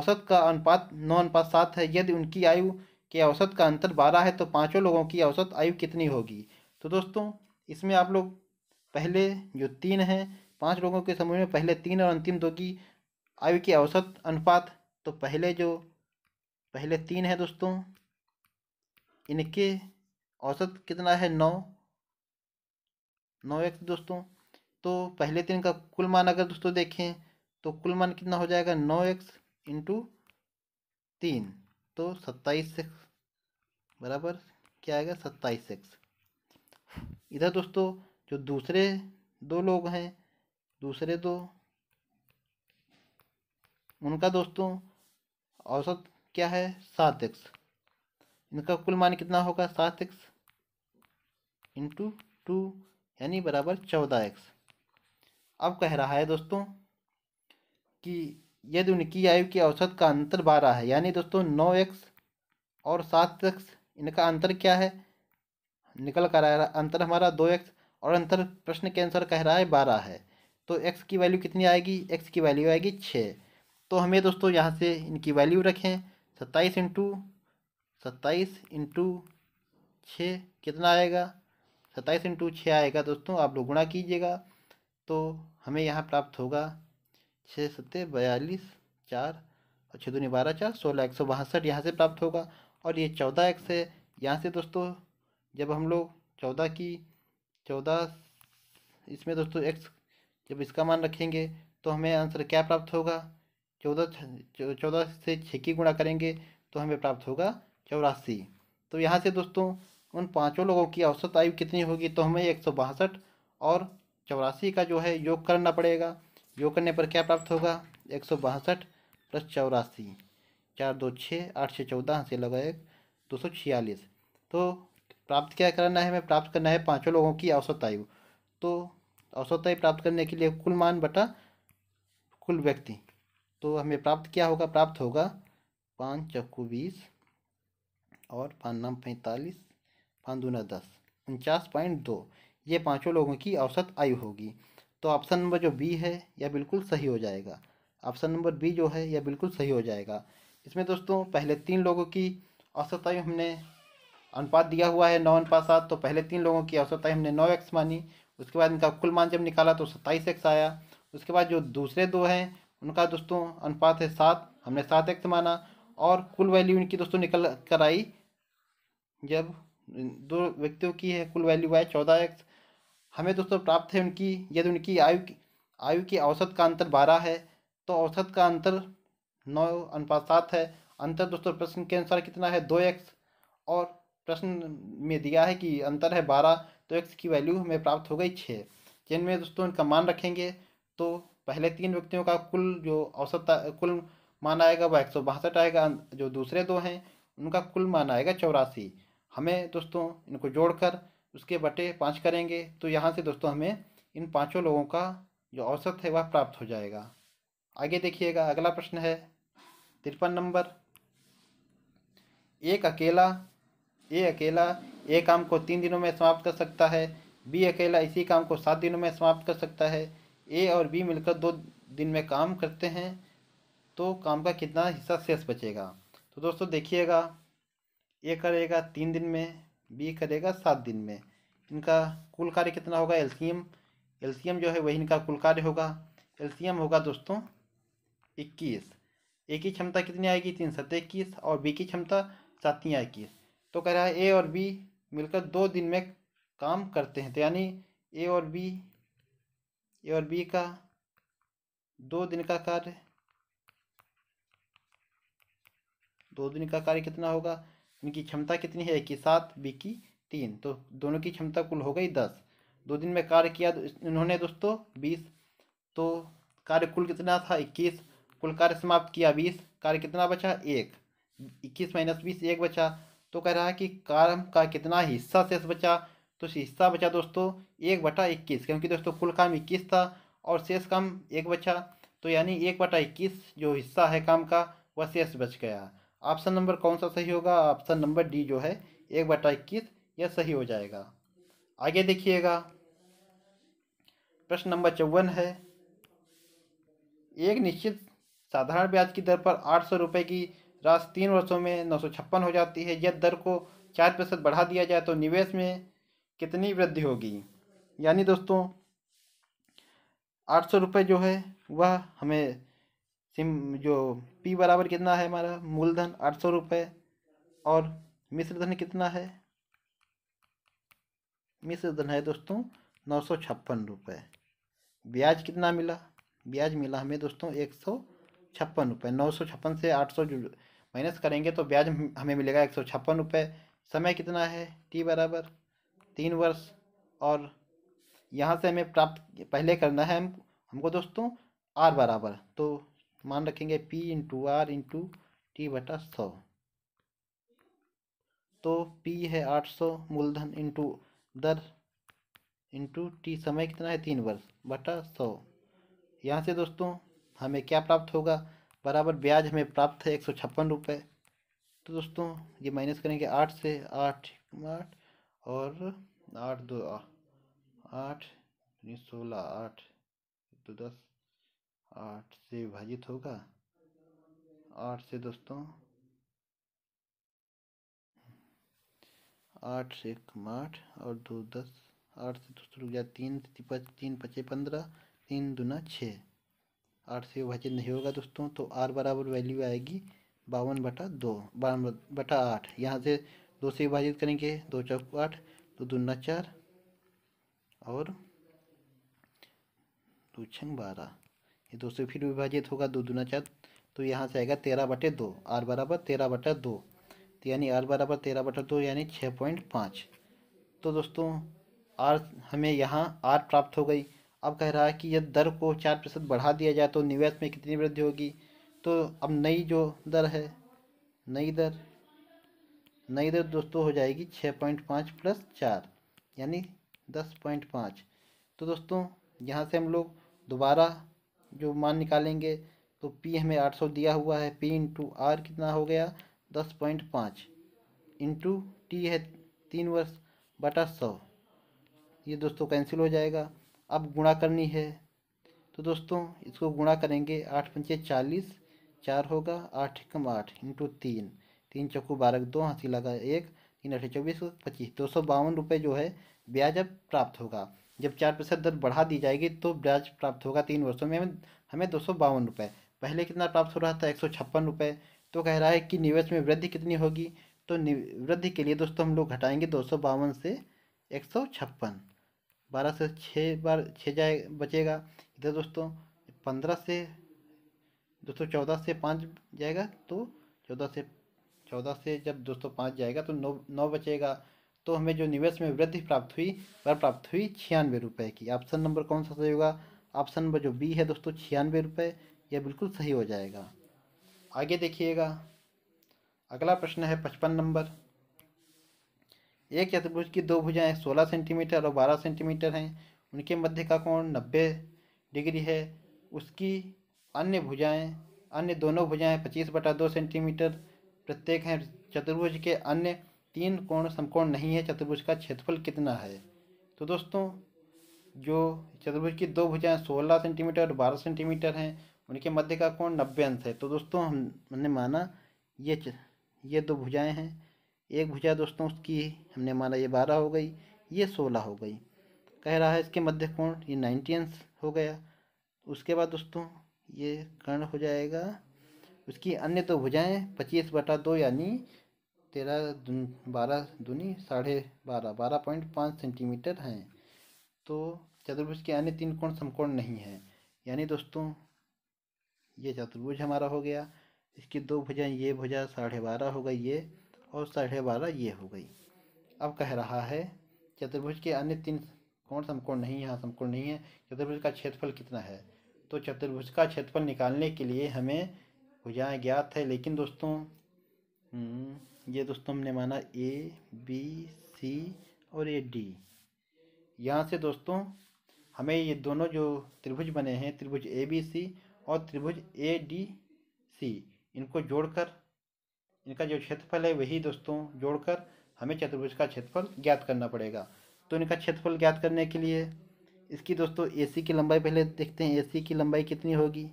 औसत का अनुपात नौ अनुपात सात है यदि उनकी आयु के औसत का अंतर बारह है तो पाँचों लोगों की औसत आयु कितनी होगी तो दोस्तों इसमें आप लोग पहले जो तीन है पांच लोगों के समूह में पहले तीन और अंतिम दो की आयु की औसत अनुपात तो पहले जो पहले तीन है दोस्तों इनके औसत कितना है नौ नौ एक दोस्तों तो पहले तीन का कुल मान अगर दोस्तों देखें तो कुल मान कितना हो जाएगा नौ एक्स इंटू तीन तो सत्ताईस एक्स बराबर क्या आएगा सत्ताईस एक्स इधर दोस्तों जो दूसरे दो लोग हैं दूसरे दो उनका दोस्तों औसत क्या है सात एक्स इनका कुल मान कितना होगा सात एक्स इंटू टू यानी बराबर चौदह एक्स अब कह रहा है दोस्तों कि यदि उनकी आयु की औसत का अंतर बारह है यानी दोस्तों नौ एक्स और सात एक्स इनका अंतर क्या है निकल कर आ रहा अंतर हमारा दो एक्स और अंतर प्रश्न के आंसर कह रहा है बारह है तो एक्स की वैल्यू कितनी आएगी एक्स की वैल्यू आएगी छः तो हमें दोस्तों यहाँ से इनकी वैल्यू रखें सत्ताईस इंटू सत्ताईस इंटू छः कितना आएगा सत्ताईस इंटू छः आएगा दोस्तों आप लोग गुणा कीजिएगा तो हमें यहाँ प्राप्त होगा छः सत्ते बयालीस चार और छः दूनी बारह चार सोलह एक सौ बासठ यहाँ से प्राप्त होगा और ये चौदह एक्स है यहाँ से दोस्तों जब हम लोग चौदह की चौदह इसमें दोस्तों एक्स जब इसका मान रखेंगे तो हमें आंसर क्या प्राप्त होगा चौदह चौदह से छः की गुणा करेंगे तो हमें प्राप्त होगा चौरासी तो यहाँ से दोस्तों उन पाँचों लोगों की औसत आयु कितनी होगी तो हमें एक सौ बासठ और चौरासी का जो है योग करना पड़ेगा योग करने पर क्या प्राप्त होगा एक सौ बासठ प्लस चौरासी चार दो छः आठ छः चौदह से लगा एक दो सौ छियालीस तो प्राप्त क्या करना है हमें प्राप्त करना है पाँचों लोगों की औसत आयु तो औसत आयु प्राप्त करने के लिए कुल मान बटा कुल व्यक्ति तो हमें प्राप्त क्या होगा प्राप्त होगा पाँच चक्कू बीस और पाँच नाम पैंतालीस पाँच दूना दस उनचास पॉइंट दो ये पाँचों लोगों की औसत आयु होगी तो ऑप्शन नंबर जो बी है यह बिल्कुल सही हो जाएगा ऑप्शन नंबर बी जो है यह बिल्कुल सही हो जाएगा इसमें दोस्तों पहले तीन लोगों की औसत आयु हमने अनुपात दिया हुआ है नौ अनुपात सात तो पहले तीन लोगों की औसत आई हमने नौ एक्स मानी उसके बाद इनका कुल मान जब निकाला तो सत्ताईस एक्स आया उसके बाद जो दूसरे दो हैं उनका दोस्तों अनुपात है सात हमने सात एक्स माना और कुल वैल्यू इनकी दोस्तों निकल कर आई जब दो व्यक्तियों की है कुल वैल्यू आई चौदह एक्स हमें दोस्तों प्राप्त है उनकी यदि उनकी आयु की आयु की औसत का अंतर बारह है तो औसत का अंतर नौ अनुपात सात है अंतर दोस्तों प्रश्न के अनुसार कितना है दो एक्स और प्रश्न में दिया है कि अंतर है बारह तो एक्स की वैल्यू हमें प्राप्त हो गई छः जिनमें दोस्तों इनका मान रखेंगे तो पहले तीन व्यक्तियों का कुल जो औसत कुल मान आएगा वह एक सौ बासठ आएगा जो दूसरे दो हैं उनका कुल मान आएगा चौरासी हमें दोस्तों इनको जोड़कर उसके बटे पाँच करेंगे तो यहाँ से दोस्तों हमें इन पाँचों लोगों का जो औसत है वह प्राप्त हो जाएगा आगे देखिएगा अगला प्रश्न है तिरपन नंबर एक अकेला ए अकेला ए काम को तीन दिनों में समाप्त कर सकता है बी अकेला इसी काम को सात दिनों में समाप्त कर सकता है ए और बी मिलकर दो दिन में काम करते हैं तो काम का कितना हिस्सा शेष बचेगा तो दोस्तों देखिएगा ए करेगा तीन दिन में बी करेगा सात दिन में इनका कुल कार्य कितना होगा एलसीएम एलसीएम जो है वही इनका कुल कार्य होगा एलसीएम होगा दोस्तों इक्कीस ए की क्षमता कितनी आएगी तीन सत्य इक्कीस और बी की क्षमता सातियाँ इक्कीस तो कह रहा है ए और बी मिलकर दो दिन में काम करते हैं तो यानी ए और बी ए और बी का दो दिन का कार्य दो दिन का कार्य कितना होगा इनकी क्षमता कितनी है कि सात बी की तीन तो दोनों की क्षमता कुल हो गई दस दो दिन में कार्य किया तो इन्होंने दोस्तों बीस तो कार्य कुल कितना था इक्कीस कुल कार्य समाप्त किया बीस कार्य कितना बचा एक इक्कीस माइनस बीस एक बचा तो कह रहा है कि कार्य का कितना हिस्सा शेष बचा तो हिस्सा बचा दोस्तों एक बटा इक्कीस क्योंकि दोस्तों कुल काम इक्कीस था और शेष काम एक बचा तो यानी एक बटा इक्कीस जो हिस्सा है काम का वह शेष बच गया ऑप्शन नंबर कौन सा सही होगा ऑप्शन नंबर डी जो है एक बटा इक्कीस यह सही हो जाएगा आगे देखिएगा प्रश्न नंबर चौवन है एक निश्चित साधारण ब्याज की दर पर आठ सौ रुपये की राशि तीन वर्षों में नौ हो जाती है यदि दर को चार प्रतिशत बढ़ा दिया जाए तो निवेश में कितनी वृद्धि होगी यानी दोस्तों आठ सौ रुपये जो है वह हमें सिम जो पी बराबर कितना है हमारा मूलधन आठ सौ रुपये और धन कितना है धन है दोस्तों नौ सौ छप्पन रुपये ब्याज कितना मिला ब्याज मिला हमें दोस्तों एक सौ छप्पन रुपये नौ सौ छप्पन से आठ सौ माइनस करेंगे तो ब्याज हमें मिलेगा एक सौ छप्पन रुपये समय कितना है टी बराबर तीन वर्ष और यहाँ से हमें प्राप्त पहले करना है हम हमको दोस्तों आर बराबर तो मान रखेंगे P into R into T बटा सौ तो पी है आठ सौ मूलधन इंटू दर इंटू टी समय कितना है तीन वर्ष बटा सौ यहाँ से दोस्तों हमें क्या प्राप्त होगा बराबर ब्याज हमें प्राप्त है एक सौ छप्पन रुपये तो दोस्तों ये माइनस करेंगे आठ से आठ आठ और आठ दो आठ सोलह आठ दो दस आठ से विभाजित होगा आठ से दोस्तों आठ से एक आठ और दो दस आठ से दोस्तों रुक जाए तीन तीन पचे पंद्रह तीन दूना छः आठ से विभाजित नहीं होगा दोस्तों तो आर बराबर वैल्यू आएगी बावन बटा दो बावन बटा आठ यहाँ से दो से विभाजित करेंगे दो चौक आठ तो दूना चार और दो छंग बारह ये दो से फिर विभाजित होगा दो दूना चार तो यहाँ से आएगा तेरह बटे दो आर बराबर तेरह बटा दो तो यानी आर बराबर तेरह बटा दो यानी छः पॉइंट पाँच तो दोस्तों आर हमें यहाँ आर प्राप्त हो गई अब कह रहा है कि यदि दर को चार प्रतिशत बढ़ा दिया जाए तो निवेश में कितनी वृद्धि होगी तो अब नई जो दर है नई दर नई दर दोस्तों हो जाएगी छः पॉइंट पाँच प्लस चार यानी दस पॉइंट पाँच तो दोस्तों यहाँ से हम लोग दोबारा जो मान निकालेंगे तो पी हमें आठ सौ दिया हुआ है पी इंटू आर कितना हो गया दस पॉइंट पाँच इंटू टी है तीन वर्ष बटा सौ ये दोस्तों कैंसिल हो जाएगा अब गुणा करनी है तो दोस्तों इसको गुणा करेंगे आठ पंचे चालीस चार होगा आठ कम आठ इंटू तीन तीन चक्कू बारह दो हंसी लगा एक तीन अठे चौबीस पच्चीस दो सौ बावन रुपये जो है ब्याज अब प्राप्त होगा जब चार प्रतिशत दर बढ़ा दी जाएगी तो ब्याज प्राप्त होगा तीन वर्षों में हमें हमें दो सौ बावन रुपये पहले कितना प्राप्त हो रहा था एक सौ छप्पन रुपये तो कह रहा है कि निवेश में वृद्धि कितनी होगी तो वृद्धि के लिए दोस्तों हम लोग घटाएंगे दो सौ बावन से एक सौ छप्पन बारह से छः बार छः जाए बचेगा इधर दोस्तों पंद्रह से दोस्तों चौदह से पाँच जाएगा तो चौदह से चौदह से जब दोस्तों पाँच जाएगा तो नौ नौ बचेगा तो हमें जो निवेश में वृद्धि प्राप्त हुई वह प्राप्त हुई छियानवे रुपये की ऑप्शन नंबर कौन सा सही होगा ऑप्शन नंबर जो बी है दोस्तों छियानवे रुपये यह बिल्कुल सही हो जाएगा आगे देखिएगा अगला प्रश्न है पचपन नंबर एक चतुर्भुज की दो भुजाएं 16 सेंटीमीटर और 12 सेंटीमीटर हैं उनके मध्य का कोण 90 डिग्री है उसकी अन्य भुजाएं अन्य दोनों भुजाएं 25 बटा दो सेंटीमीटर प्रत्येक हैं चतुर्भुज के अन्य तीन कोण समकोण नहीं है चतुर्भुज का क्षेत्रफल कितना है तो दोस्तों जो चतुर्भुज की दो भुजाएं 16 सेंटीमीटर और 12 सेंटीमीटर हैं उनके मध्य का कोण नब्बे अंश है तो दोस्तों हमने माना ये ये दो भुजाएं हैं एक भुजा दोस्तों उसकी हमने माना ये बारह हो गई ये सोलह हो गई कह रहा है इसके मध्य कोण ये अंश हो गया उसके बाद दोस्तों ये कर्ण हो जाएगा उसकी अन्य तो भुजाएं पच्चीस बटा दो यानी तेरह दुन बारह दूनी साढ़े बारह बारह पॉइंट पाँच सेंटीमीटर हैं तो चतुर्भुज के अन्य तीन कोण समकोण नहीं हैं यानी दोस्तों ये चतुर्भुज हमारा हो गया इसकी दो भुजाएं ये भुजा साढ़े बारह हो गई ये और साढ़े बारह ये हो गई अब कह रहा है चतुर्भुज के अन्य तीन कौन समकोण नहीं है समकोण नहीं है चतुर्भुज का क्षेत्रफल कितना है तो चतुर्भुज का क्षेत्रफल निकालने के लिए हमें भुजाएँ ज्ञात है लेकिन दोस्तों हम्म, ये दोस्तों हमने माना ए बी सी और ए डी यहाँ से दोस्तों हमें ये दोनों जो त्रिभुज बने हैं त्रिभुज ए बी सी और त्रिभुज ए डी सी इनको जोड़कर इनका जो क्षेत्रफल है वही दोस्तों जोड़कर हमें चतुर्भुज का क्षेत्रफल ज्ञात करना पड़ेगा तो इनका क्षेत्रफल ज्ञात करने के लिए इसकी दोस्तों ए सी की लंबाई पहले देखते हैं ए सी की लंबाई कितनी होगी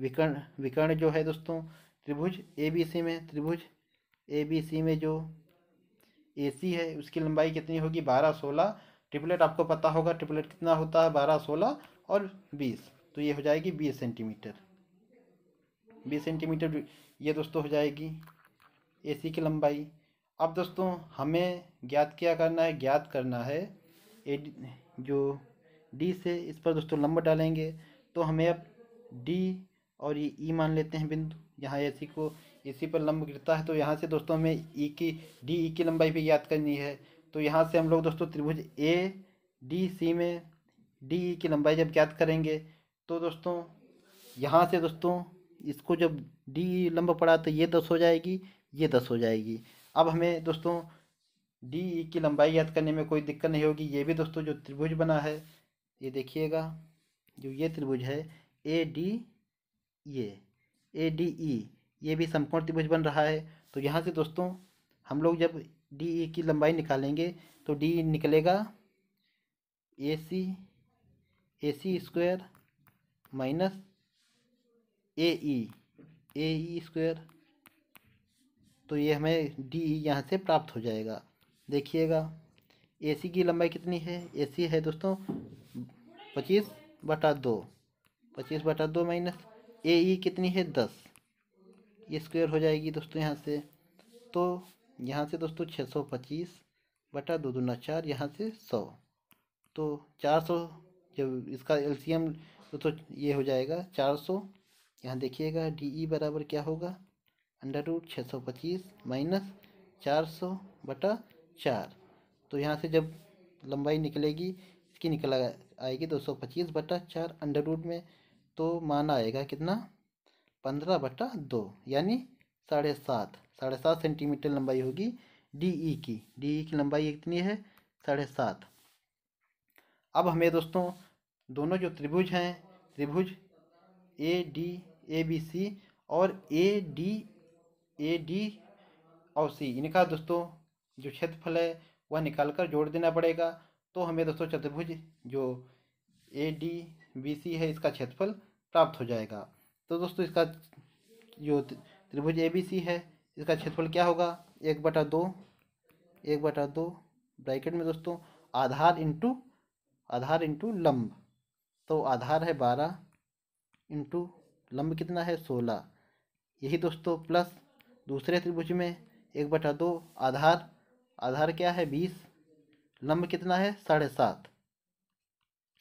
विकर्ण विकर्ण जो है दोस्तों त्रिभुज ए बी सी में त्रिभुज ए बी सी में जो ए सी है उसकी लंबाई कितनी होगी बारह सोलह ट्रिपलेट आपको पता होगा ट्रिपलेट कितना होता है बारह सोलह और बीस तो ये हो जाएगी बीस सेंटीमीटर बीस सेंटीमीटर ये दोस्तों हो जाएगी ए सी की लंबाई अब दोस्तों हमें ज्ञात क्या करना है ज्ञात करना है ए जो डी से इस पर दोस्तों लंबा डालेंगे तो हमें अब डी और ये ई मान लेते हैं बिंदु यहाँ ए सी को ए सी पर लंब गिरता है तो यहाँ से दोस्तों हमें ई की डी ई की लंबाई भी ज्ञात करनी है तो यहाँ से हम लोग दोस्तों त्रिभुज ए डी सी में डी ई की लंबाई जब ज्ञात करेंगे तो दोस्तों यहाँ से दोस्तों इसको जब डी लंब पड़ा तो ये दस हो जाएगी ये दस हो जाएगी अब हमें दोस्तों डी ई की लंबाई याद करने में कोई दिक्कत नहीं होगी ये भी दोस्तों जो त्रिभुज बना है ये देखिएगा जो ये त्रिभुज है ए डी ये ए डी ई ये भी संपूर्ण त्रिभुज बन रहा है तो यहाँ से दोस्तों हम लोग जब डी ई e की लंबाई निकालेंगे तो डी निकलेगा A C A C square minus A E A E square तो ये हमें डी यहाँ से प्राप्त हो जाएगा देखिएगा ए सी की लंबाई कितनी है ए सी है दोस्तों पच्चीस बटा दो पच्चीस बटा दो माइनस ए ई e कितनी है दस ये स्क्वेयर हो जाएगी दोस्तों यहाँ से तो यहाँ से दोस्तों छः सौ पच्चीस बटा दो दूना चार यहाँ से सौ तो चार सौ जब इसका एल सी एम तो, तो ये हो जाएगा चार सौ यहाँ देखिएगा डी ई e बराबर क्या होगा अंडर रूट छः सौ पच्चीस माइनस चार सौ बटा चार तो यहाँ से जब लंबाई निकलेगी इसकी निकल आएगी दो सौ पच्चीस बटा चार अंडर रूट में तो मान आएगा कितना पंद्रह बटा दो यानी साढ़े सात साढ़े सात सेंटीमीटर लंबाई होगी डी ई की डी ई की लंबाई कितनी है साढ़े सात अब हमें दोस्तों दोनों जो त्रिभुज हैं त्रिभुज A D A B C और ए डी ए डी और सी इनका दोस्तों जो क्षेत्रफल है वह निकाल कर जोड़ देना पड़ेगा तो हमें दोस्तों चतुर्भुज जो ए डी बी सी है इसका क्षेत्रफल प्राप्त हो जाएगा तो दोस्तों इसका जो त्रिभुज ए बी सी है इसका क्षेत्रफल क्या होगा एक बटा दो एक बटा दो ब्रैकेट में दोस्तों आधार इंटू आधार इंटू लम्ब तो आधार है बारह इंटू लम्ब कितना है सोलह यही दोस्तों प्लस दूसरे त्रिभुज में एक बटा दो आधार आधार क्या है बीस लंब कितना है साढ़े सात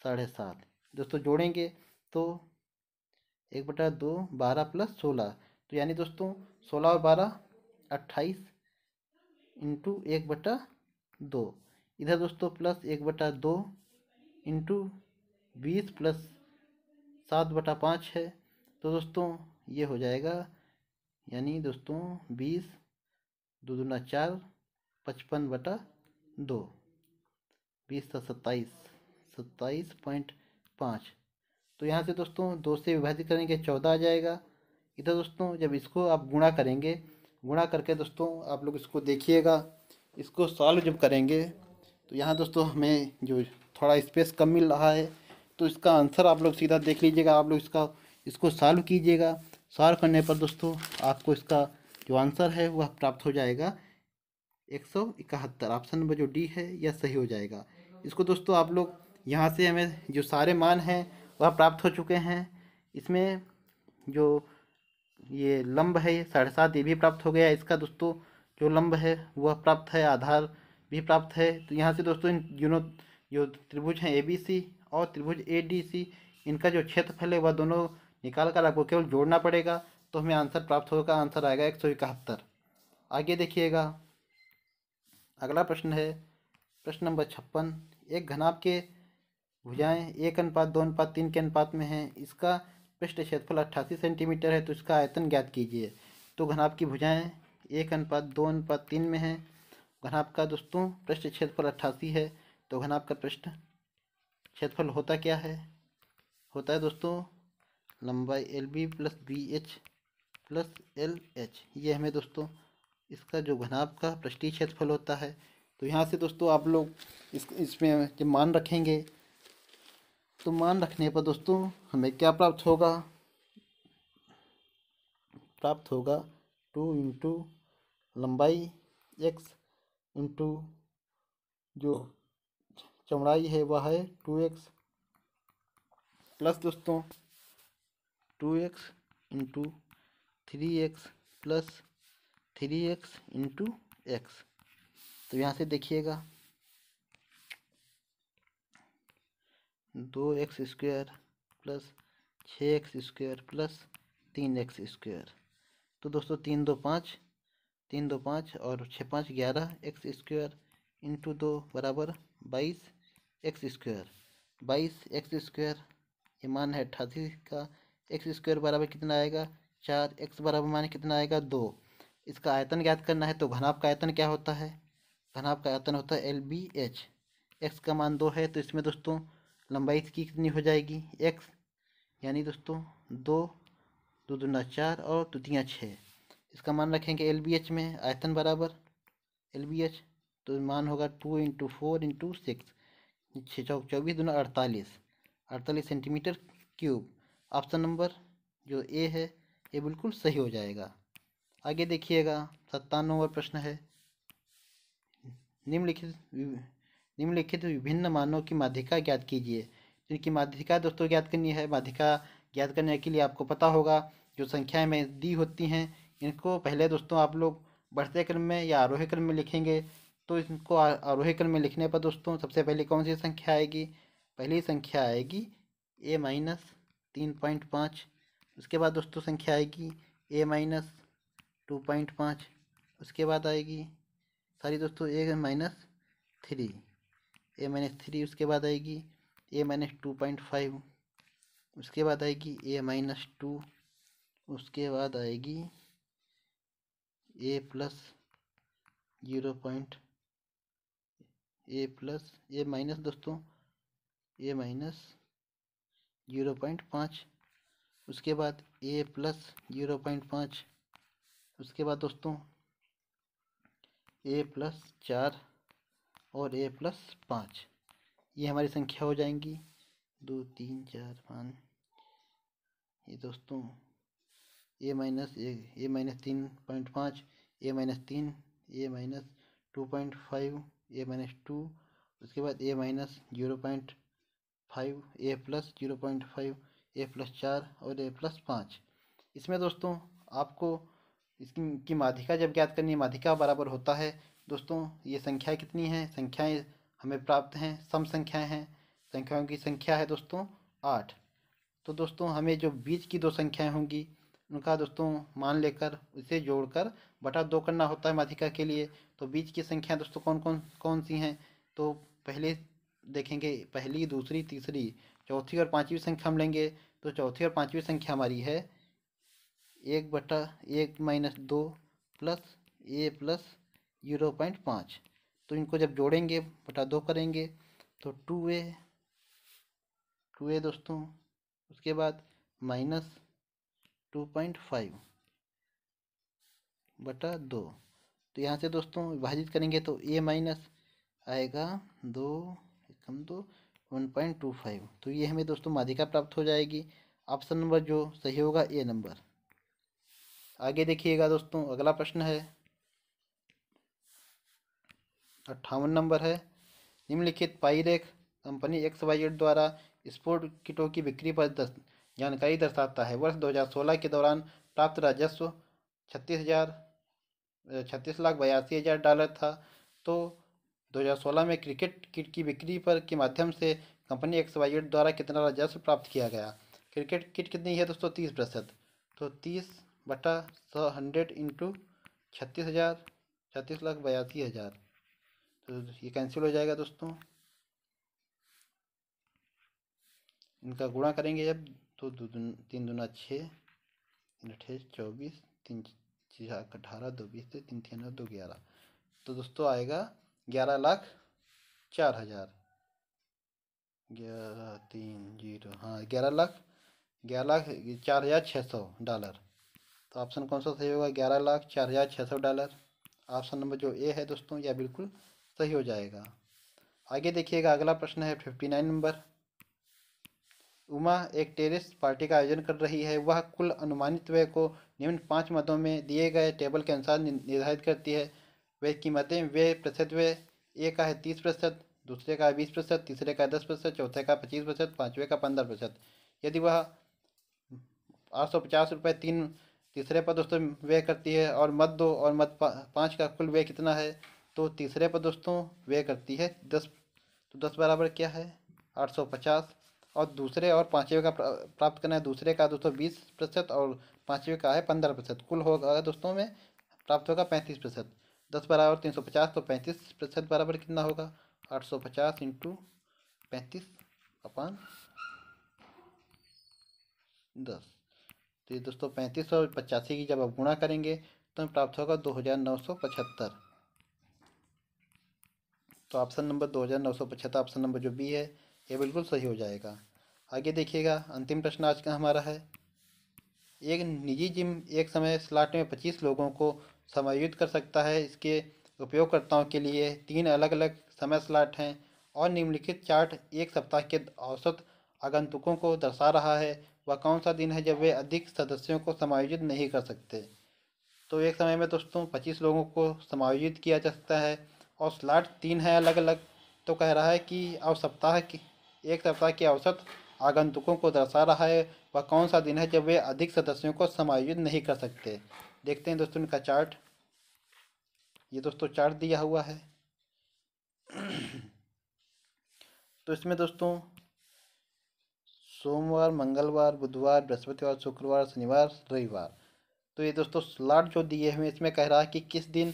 साढ़े सात दोस्तों जोड़ेंगे तो एक बटा दो बारह प्लस सोलह तो यानी दोस्तों सोलह और बारह अट्ठाईस इंटू एक बटा दो इधर दोस्तों प्लस एक बटा दो इंटू बीस प्लस सात बटा पाँच है तो दोस्तों ये हो जाएगा यानी दोस्तों बीस दो दुना चार पचपन बटा दो बीस था सत्ताईस सत्ताईस पॉइंट पाँच तो यहाँ से दोस्तों दो से विभाजित करेंगे चौदह आ जाएगा इधर दोस्तों जब इसको आप गुणा करेंगे गुणा करके दोस्तों आप लोग इसको देखिएगा इसको सॉल्व जब करेंगे तो यहाँ दोस्तों हमें जो थोड़ा स्पेस कम मिल रहा है तो इसका आंसर आप लोग सीधा देख लीजिएगा आप लोग इसका इसको सॉल्व कीजिएगा सॉल्व करने पर दोस्तों आपको इसका जो आंसर है वह प्राप्त हो जाएगा एक सौ इकहत्तर ऑप्शन नंबर जो डी है यह सही हो जाएगा इसको दोस्तों आप लोग यहाँ से हमें जो सारे मान हैं वह प्राप्त हो चुके हैं इसमें जो ये लंब है साढ़े सात ये भी प्राप्त हो गया इसका दोस्तों जो लंब है वह प्राप्त है आधार भी प्राप्त है तो यहाँ से दोस्तों इन दोनों जो त्रिभुज हैं ए बी सी और त्रिभुज ए डी सी इनका जो क्षेत्रफल है वह दोनों निकाल कर आपको केवल जोड़ना पड़ेगा तो हमें आंसर प्राप्त होगा आंसर आएगा एक सौ इकहत्तर आगे देखिएगा अगला प्रश्न है प्रश्न नंबर छप्पन एक घनाभ के भुजाएं एक अनुपात दो अनुपात तीन के अनुपात में हैं इसका पृष्ठ क्षेत्रफल अट्ठासी सेंटीमीटर है तो इसका आयतन ज्ञात कीजिए तो घनाभ की भुजाएँ एक अनुपात दो अनुपात तीन में है घनाभ का दोस्तों पृष्ठ क्षेत्रफल अट्ठासी है तो घनाभ का पृष्ठ क्षेत्रफल होता क्या है होता है दोस्तों लंबाई L B plus B H plus L H ये हमें दोस्तों इसका जो घनाभ का पृष्ठी क्षेत्रफल होता है तो यहाँ से दोस्तों आप लोग इस इसमें जब मान रखेंगे तो मान रखने पर दोस्तों हमें क्या प्राप्त होगा प्राप्त होगा टू इंटू लंबाई एक्स इंटू जो चौड़ाई है वह है टू एक्स प्लस दोस्तों two X into three X plus three X into X तो यहाँ से देखिएगा दो एक्स स्क्वेयर प्लस छः एक्स स्क्वेयर प्लस तीन एक्स स्क्वेयर तो दोस्तों तीन दो पाँच तीन दो पाँच और छः पाँच ग्यारह एक्स स्क्वेयर इंटू दो बराबर बाईस एक्स स्क्वेयर बाईस एक्स स्क्वेयर ये मान है अट्ठासी का एक्स स्क्वायर बराबर कितना आएगा चार एक्स बराबर माने कितना आएगा दो इसका आयतन ज्ञात करना है तो घनाभ का आयतन क्या होता है घनाभ का आयतन होता है एल बी एच एक्स का मान दो है तो इसमें दोस्तों लंबाई इसकी कितनी हो जाएगी एक्स यानी दोस्तों दो दो दुना चार और तुतियाँ छः इसका मान रखेंगे एल बी एच में आयतन बराबर एल बी एच तो मान होगा two into four into six छः चौक चौबीस दुना अड़तालीस अड़तालीस सेंटीमीटर क्यूब ऑप्शन नंबर जो ए है ये बिल्कुल सही हो जाएगा आगे देखिएगा सत्तानवे प्रश्न है निम्नलिखित निम्नलिखित विभिन्न मानों की माध्यिका ज्ञात कीजिए जिनकी माध्यिका दोस्तों ज्ञात करनी है माध्यिका ज्ञात करने के लिए आपको पता होगा जो संख्याएं में दी होती हैं इनको पहले दोस्तों आप लोग बढ़ते क्रम में या आरोही क्रम में लिखेंगे तो इनको आरोही क्रम में लिखने पर दोस्तों सबसे पहले कौन सी संख्या आएगी पहली संख्या आएगी ए माइनस तीन पॉइंट पाँच उसके बाद दोस्तों संख्या आएगी ए माइनस टू पॉइंट पाँच उसके बाद आएगी सारी दोस्तों a minus three a minus three उसके बाद आएगी a minus two point five उसके बाद आएगी ए माइनस टू उसके बाद आएगी a plus zero point a plus a minus दोस्तों ए माइनस जीरो पॉइंट पाँच उसके बाद ए प्लस जीरो पॉइंट पाँच उसके बाद दोस्तों ए प्लस चार और ए प्लस पाँच ये हमारी संख्या हो जाएंगी दो तीन चार पाँच ये दोस्तों a minus a a minus तीन पॉइंट पाँच ए माइनस तीन a minus two point five a minus two उसके बाद a minus zero point five a plus zero point five a plus चार और ए प्लस पाँच इसमें दोस्तों आपको इसकी की माधिका जब ज्ञात करनी है माधिका बराबर होता है दोस्तों ये संख्या कितनी हैं संख्याएं हमें प्राप्त हैं सम संख्याएं हैं संख्याओं की संख्या है दोस्तों आठ तो दोस्तों हमें जो बीच की दो संख्याएं होंगी उनका दोस्तों मान लेकर उसे जोड़कर बटा दो करना होता है माधिका के लिए तो बीच की संख्या दोस्तों कौन कौन कौन सी हैं तो पहले देखेंगे पहली दूसरी तीसरी चौथी और पाँचवीं संख्या हम लेंगे तो चौथी और पाँचवीं संख्या हमारी है एक बटा एक माइनस दो plus a plus zero point पाँच तो इनको जब जोड़ेंगे बटा दो करेंगे तो टू ए टू ए दोस्तों उसके बाद माइनस टू पॉइंट फाइव बटा दो तो यहाँ से दोस्तों विभाजित करेंगे तो ए माइनस आएगा दो कम तो वन पॉइंट टू फाइव तो ये हमें दोस्तों माधिका प्राप्त हो जाएगी ऑप्शन नंबर जो सही होगा ए नंबर आगे देखिएगा दोस्तों अगला प्रश्न है अट्ठावन नंबर है निम्नलिखित पाईरेख कंपनी एक्स वाई एड द्वारा स्पोर्ट किटों की बिक्री पर दस, जानकारी दर्शाता है वर्ष 2016 के दौरान प्राप्त राजस्व छत्तीस हज़ार छत्तीस लाख बयासी हज़ार डॉलर था तो 2016 में क्रिकेट किट की बिक्री पर के माध्यम से कंपनी एड द्वारा कितना राजस्व प्राप्त किया गया क्रिकेट किट कितनी है दोस्तों तीस प्रतिशत तो तीस बटा सौ हंड्रेड इंटू छत्तीस हज़ार छत्तीस लाख बयासी हज़ार तो ये कैंसिल हो जाएगा दोस्तों इनका गुणा करेंगे जब तो दो दुन, तीन दुना छः अठाईस चौबीस तीन अठारह दो बीस तीन तीन दो ग्यारह तो दोस्तों आएगा ग्यारह लाख चार हज़ार ग्यारह तीन जीरो हाँ ग्यारह लाख ग्यारह लाख चार हज़ार छः सौ डॉलर तो ऑप्शन कौन सा सही होगा ग्यारह लाख चार हज़ार छः सौ डॉलर ऑप्शन नंबर जो ए है दोस्तों यह बिल्कुल सही हो जाएगा आगे देखिएगा अगला प्रश्न है फिफ्टी नाइन नंबर उमा एक टेरिस पार्टी का आयोजन कर रही है वह कुल अनुमानित व्यय को निम्न पाँच मदों में दिए गए टेबल के अनुसार निर्धारित करती है वे कीमतें वे प्रतिशत वे एक का है तीस प्रतिशत दूसरे का है बीस प्रतिशत तीसरे का दस प्रतिशत चौथे का पच्चीस प्रतिशत पाँचवें का पंद्रह प्रतिशत यदि वह आठ सौ पचास रुपये तीन तीसरे पर दोस्तों व्यय करती है और मत दो और मत पाँच का कुल व्यय कितना है तो तीसरे पर दोस्तों व्यय करती है दस तो दस बराबर क्या है आठ सौ पचास और दूसरे और पाँचवें का प्राप्त करना है दूसरे का दोस्तों बीस प्रतिशत और पाँचवें का है पंद्रह प्रतिशत कुल होगा दोस्तों में प्राप्त होगा पैंतीस प्रतिशत दस बराबर तीन सौ पचास तो पैंतीस प्रतिशत बराबर कितना होगा आठ सौ पचास इंटू पैंतीस अपान दस तो ये दोस्तों पैंतीस सौ पचासी की जब आप गुणा करेंगे तो हमें प्राप्त होगा दो हज़ार नौ सौ पचहत्तर तो ऑप्शन नंबर दो हज़ार नौ सौ पचहत्तर ऑप्शन नंबर जो बी है ये बिल्कुल सही हो जाएगा आगे देखिएगा अंतिम प्रश्न आज का हमारा है एक निजी जिम एक समय स्लॉट में पच्चीस लोगों को समायोजित कर सकता है इसके उपयोगकर्ताओं के लिए तीन अलग अलग समय स्लॉट हैं और निम्नलिखित चार्ट एक सप्ताह के औसत आगंतुकों को दर्शा रहा है वह कौन सा दिन है जब वे अधिक सदस्यों को समायोजित नहीं कर सकते तो एक समय में दोस्तों पच्चीस लोगों को समायोजित किया जा सकता है और स्लॉट तीन है अलग अलग तो कह रहा है कि अब सप्ताह की एक सप्ताह के औसत आगंतुकों को दर्शा रहा है वह कौन सा दिन है जब वे अधिक सदस्यों को समायोजित नहीं कर सकते देखते हैं दोस्तों इनका चार्ट ये दोस्तों चार्ट दिया हुआ है तो इसमें दोस्तों सोमवार मंगलवार बुधवार बृहस्पतिवार शुक्रवार शनिवार रविवार तो ये दोस्तों स्लाट जो दिए हुए इसमें कह रहा है कि किस दिन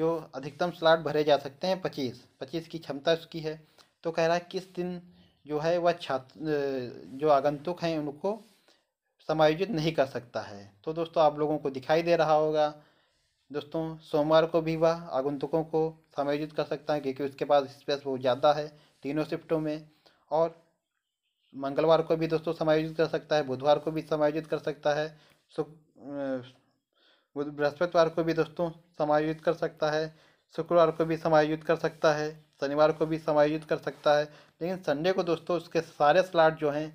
जो अधिकतम स्लाट भरे जा सकते हैं पच्चीस पच्चीस की क्षमता उसकी है तो कह रहा है किस दिन जो है वह छात्र जो आगंतुक हैं उनको समायोजित नहीं कर सकता है तो दोस्तों आप लोगों को दिखाई दे रहा होगा दोस्तों सोमवार को भी वह आगंतुकों को समायोजित कर सकता है क्योंकि उसके पास स्पेस बहुत ज़्यादा है तीनों शिफ्टों में और मंगलवार को भी दोस्तों समायोजित कर सकता है बुधवार को भी समायोजित कर सकता है शुक्र बृहस्पतिवार को भी दोस्तों समायोजित कर सकता है शुक्रवार को भी समायोजित कर सकता है शनिवार को भी समायोजित कर सकता है लेकिन संडे को दोस्तों उसके सारे स्लाट जो हैं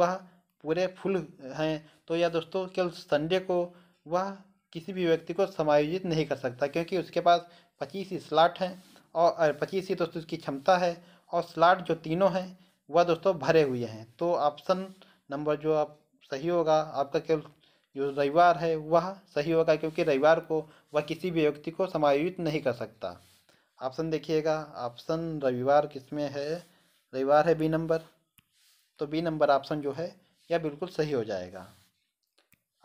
वह पूरे फुल हैं तो यह दोस्तों केवल संडे को वह किसी भी व्यक्ति को समायोजित नहीं कर सकता क्योंकि उसके पास पच्चीस ही स्लाट हैं और पच्चीस ही दोस्तों उसकी क्षमता है और स्लाट जो तीनों हैं वह दोस्तों भरे हुए हैं तो ऑप्शन नंबर जो आप सही होगा आपका केवल जो रविवार है वह सही होगा क्योंकि रविवार को वह किसी भी व्यक्ति को समायोजित नहीं कर सकता ऑप्शन देखिएगा ऑप्शन रविवार किसमें है रविवार है बी नंबर तो बी नंबर ऑप्शन जो है यह बिल्कुल सही हो जाएगा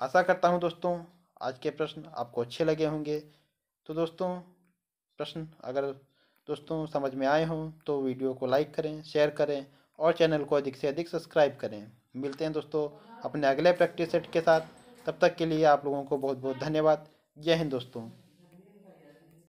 आशा करता हूँ दोस्तों आज के प्रश्न आपको अच्छे लगे होंगे तो दोस्तों प्रश्न अगर दोस्तों समझ में आए हों तो वीडियो को लाइक करें शेयर करें और चैनल को अधिक से अधिक सब्सक्राइब करें मिलते हैं दोस्तों अपने अगले प्रैक्टिस सेट के साथ तब तक के लिए आप लोगों को बहुत बहुत धन्यवाद जय हिंद दोस्तों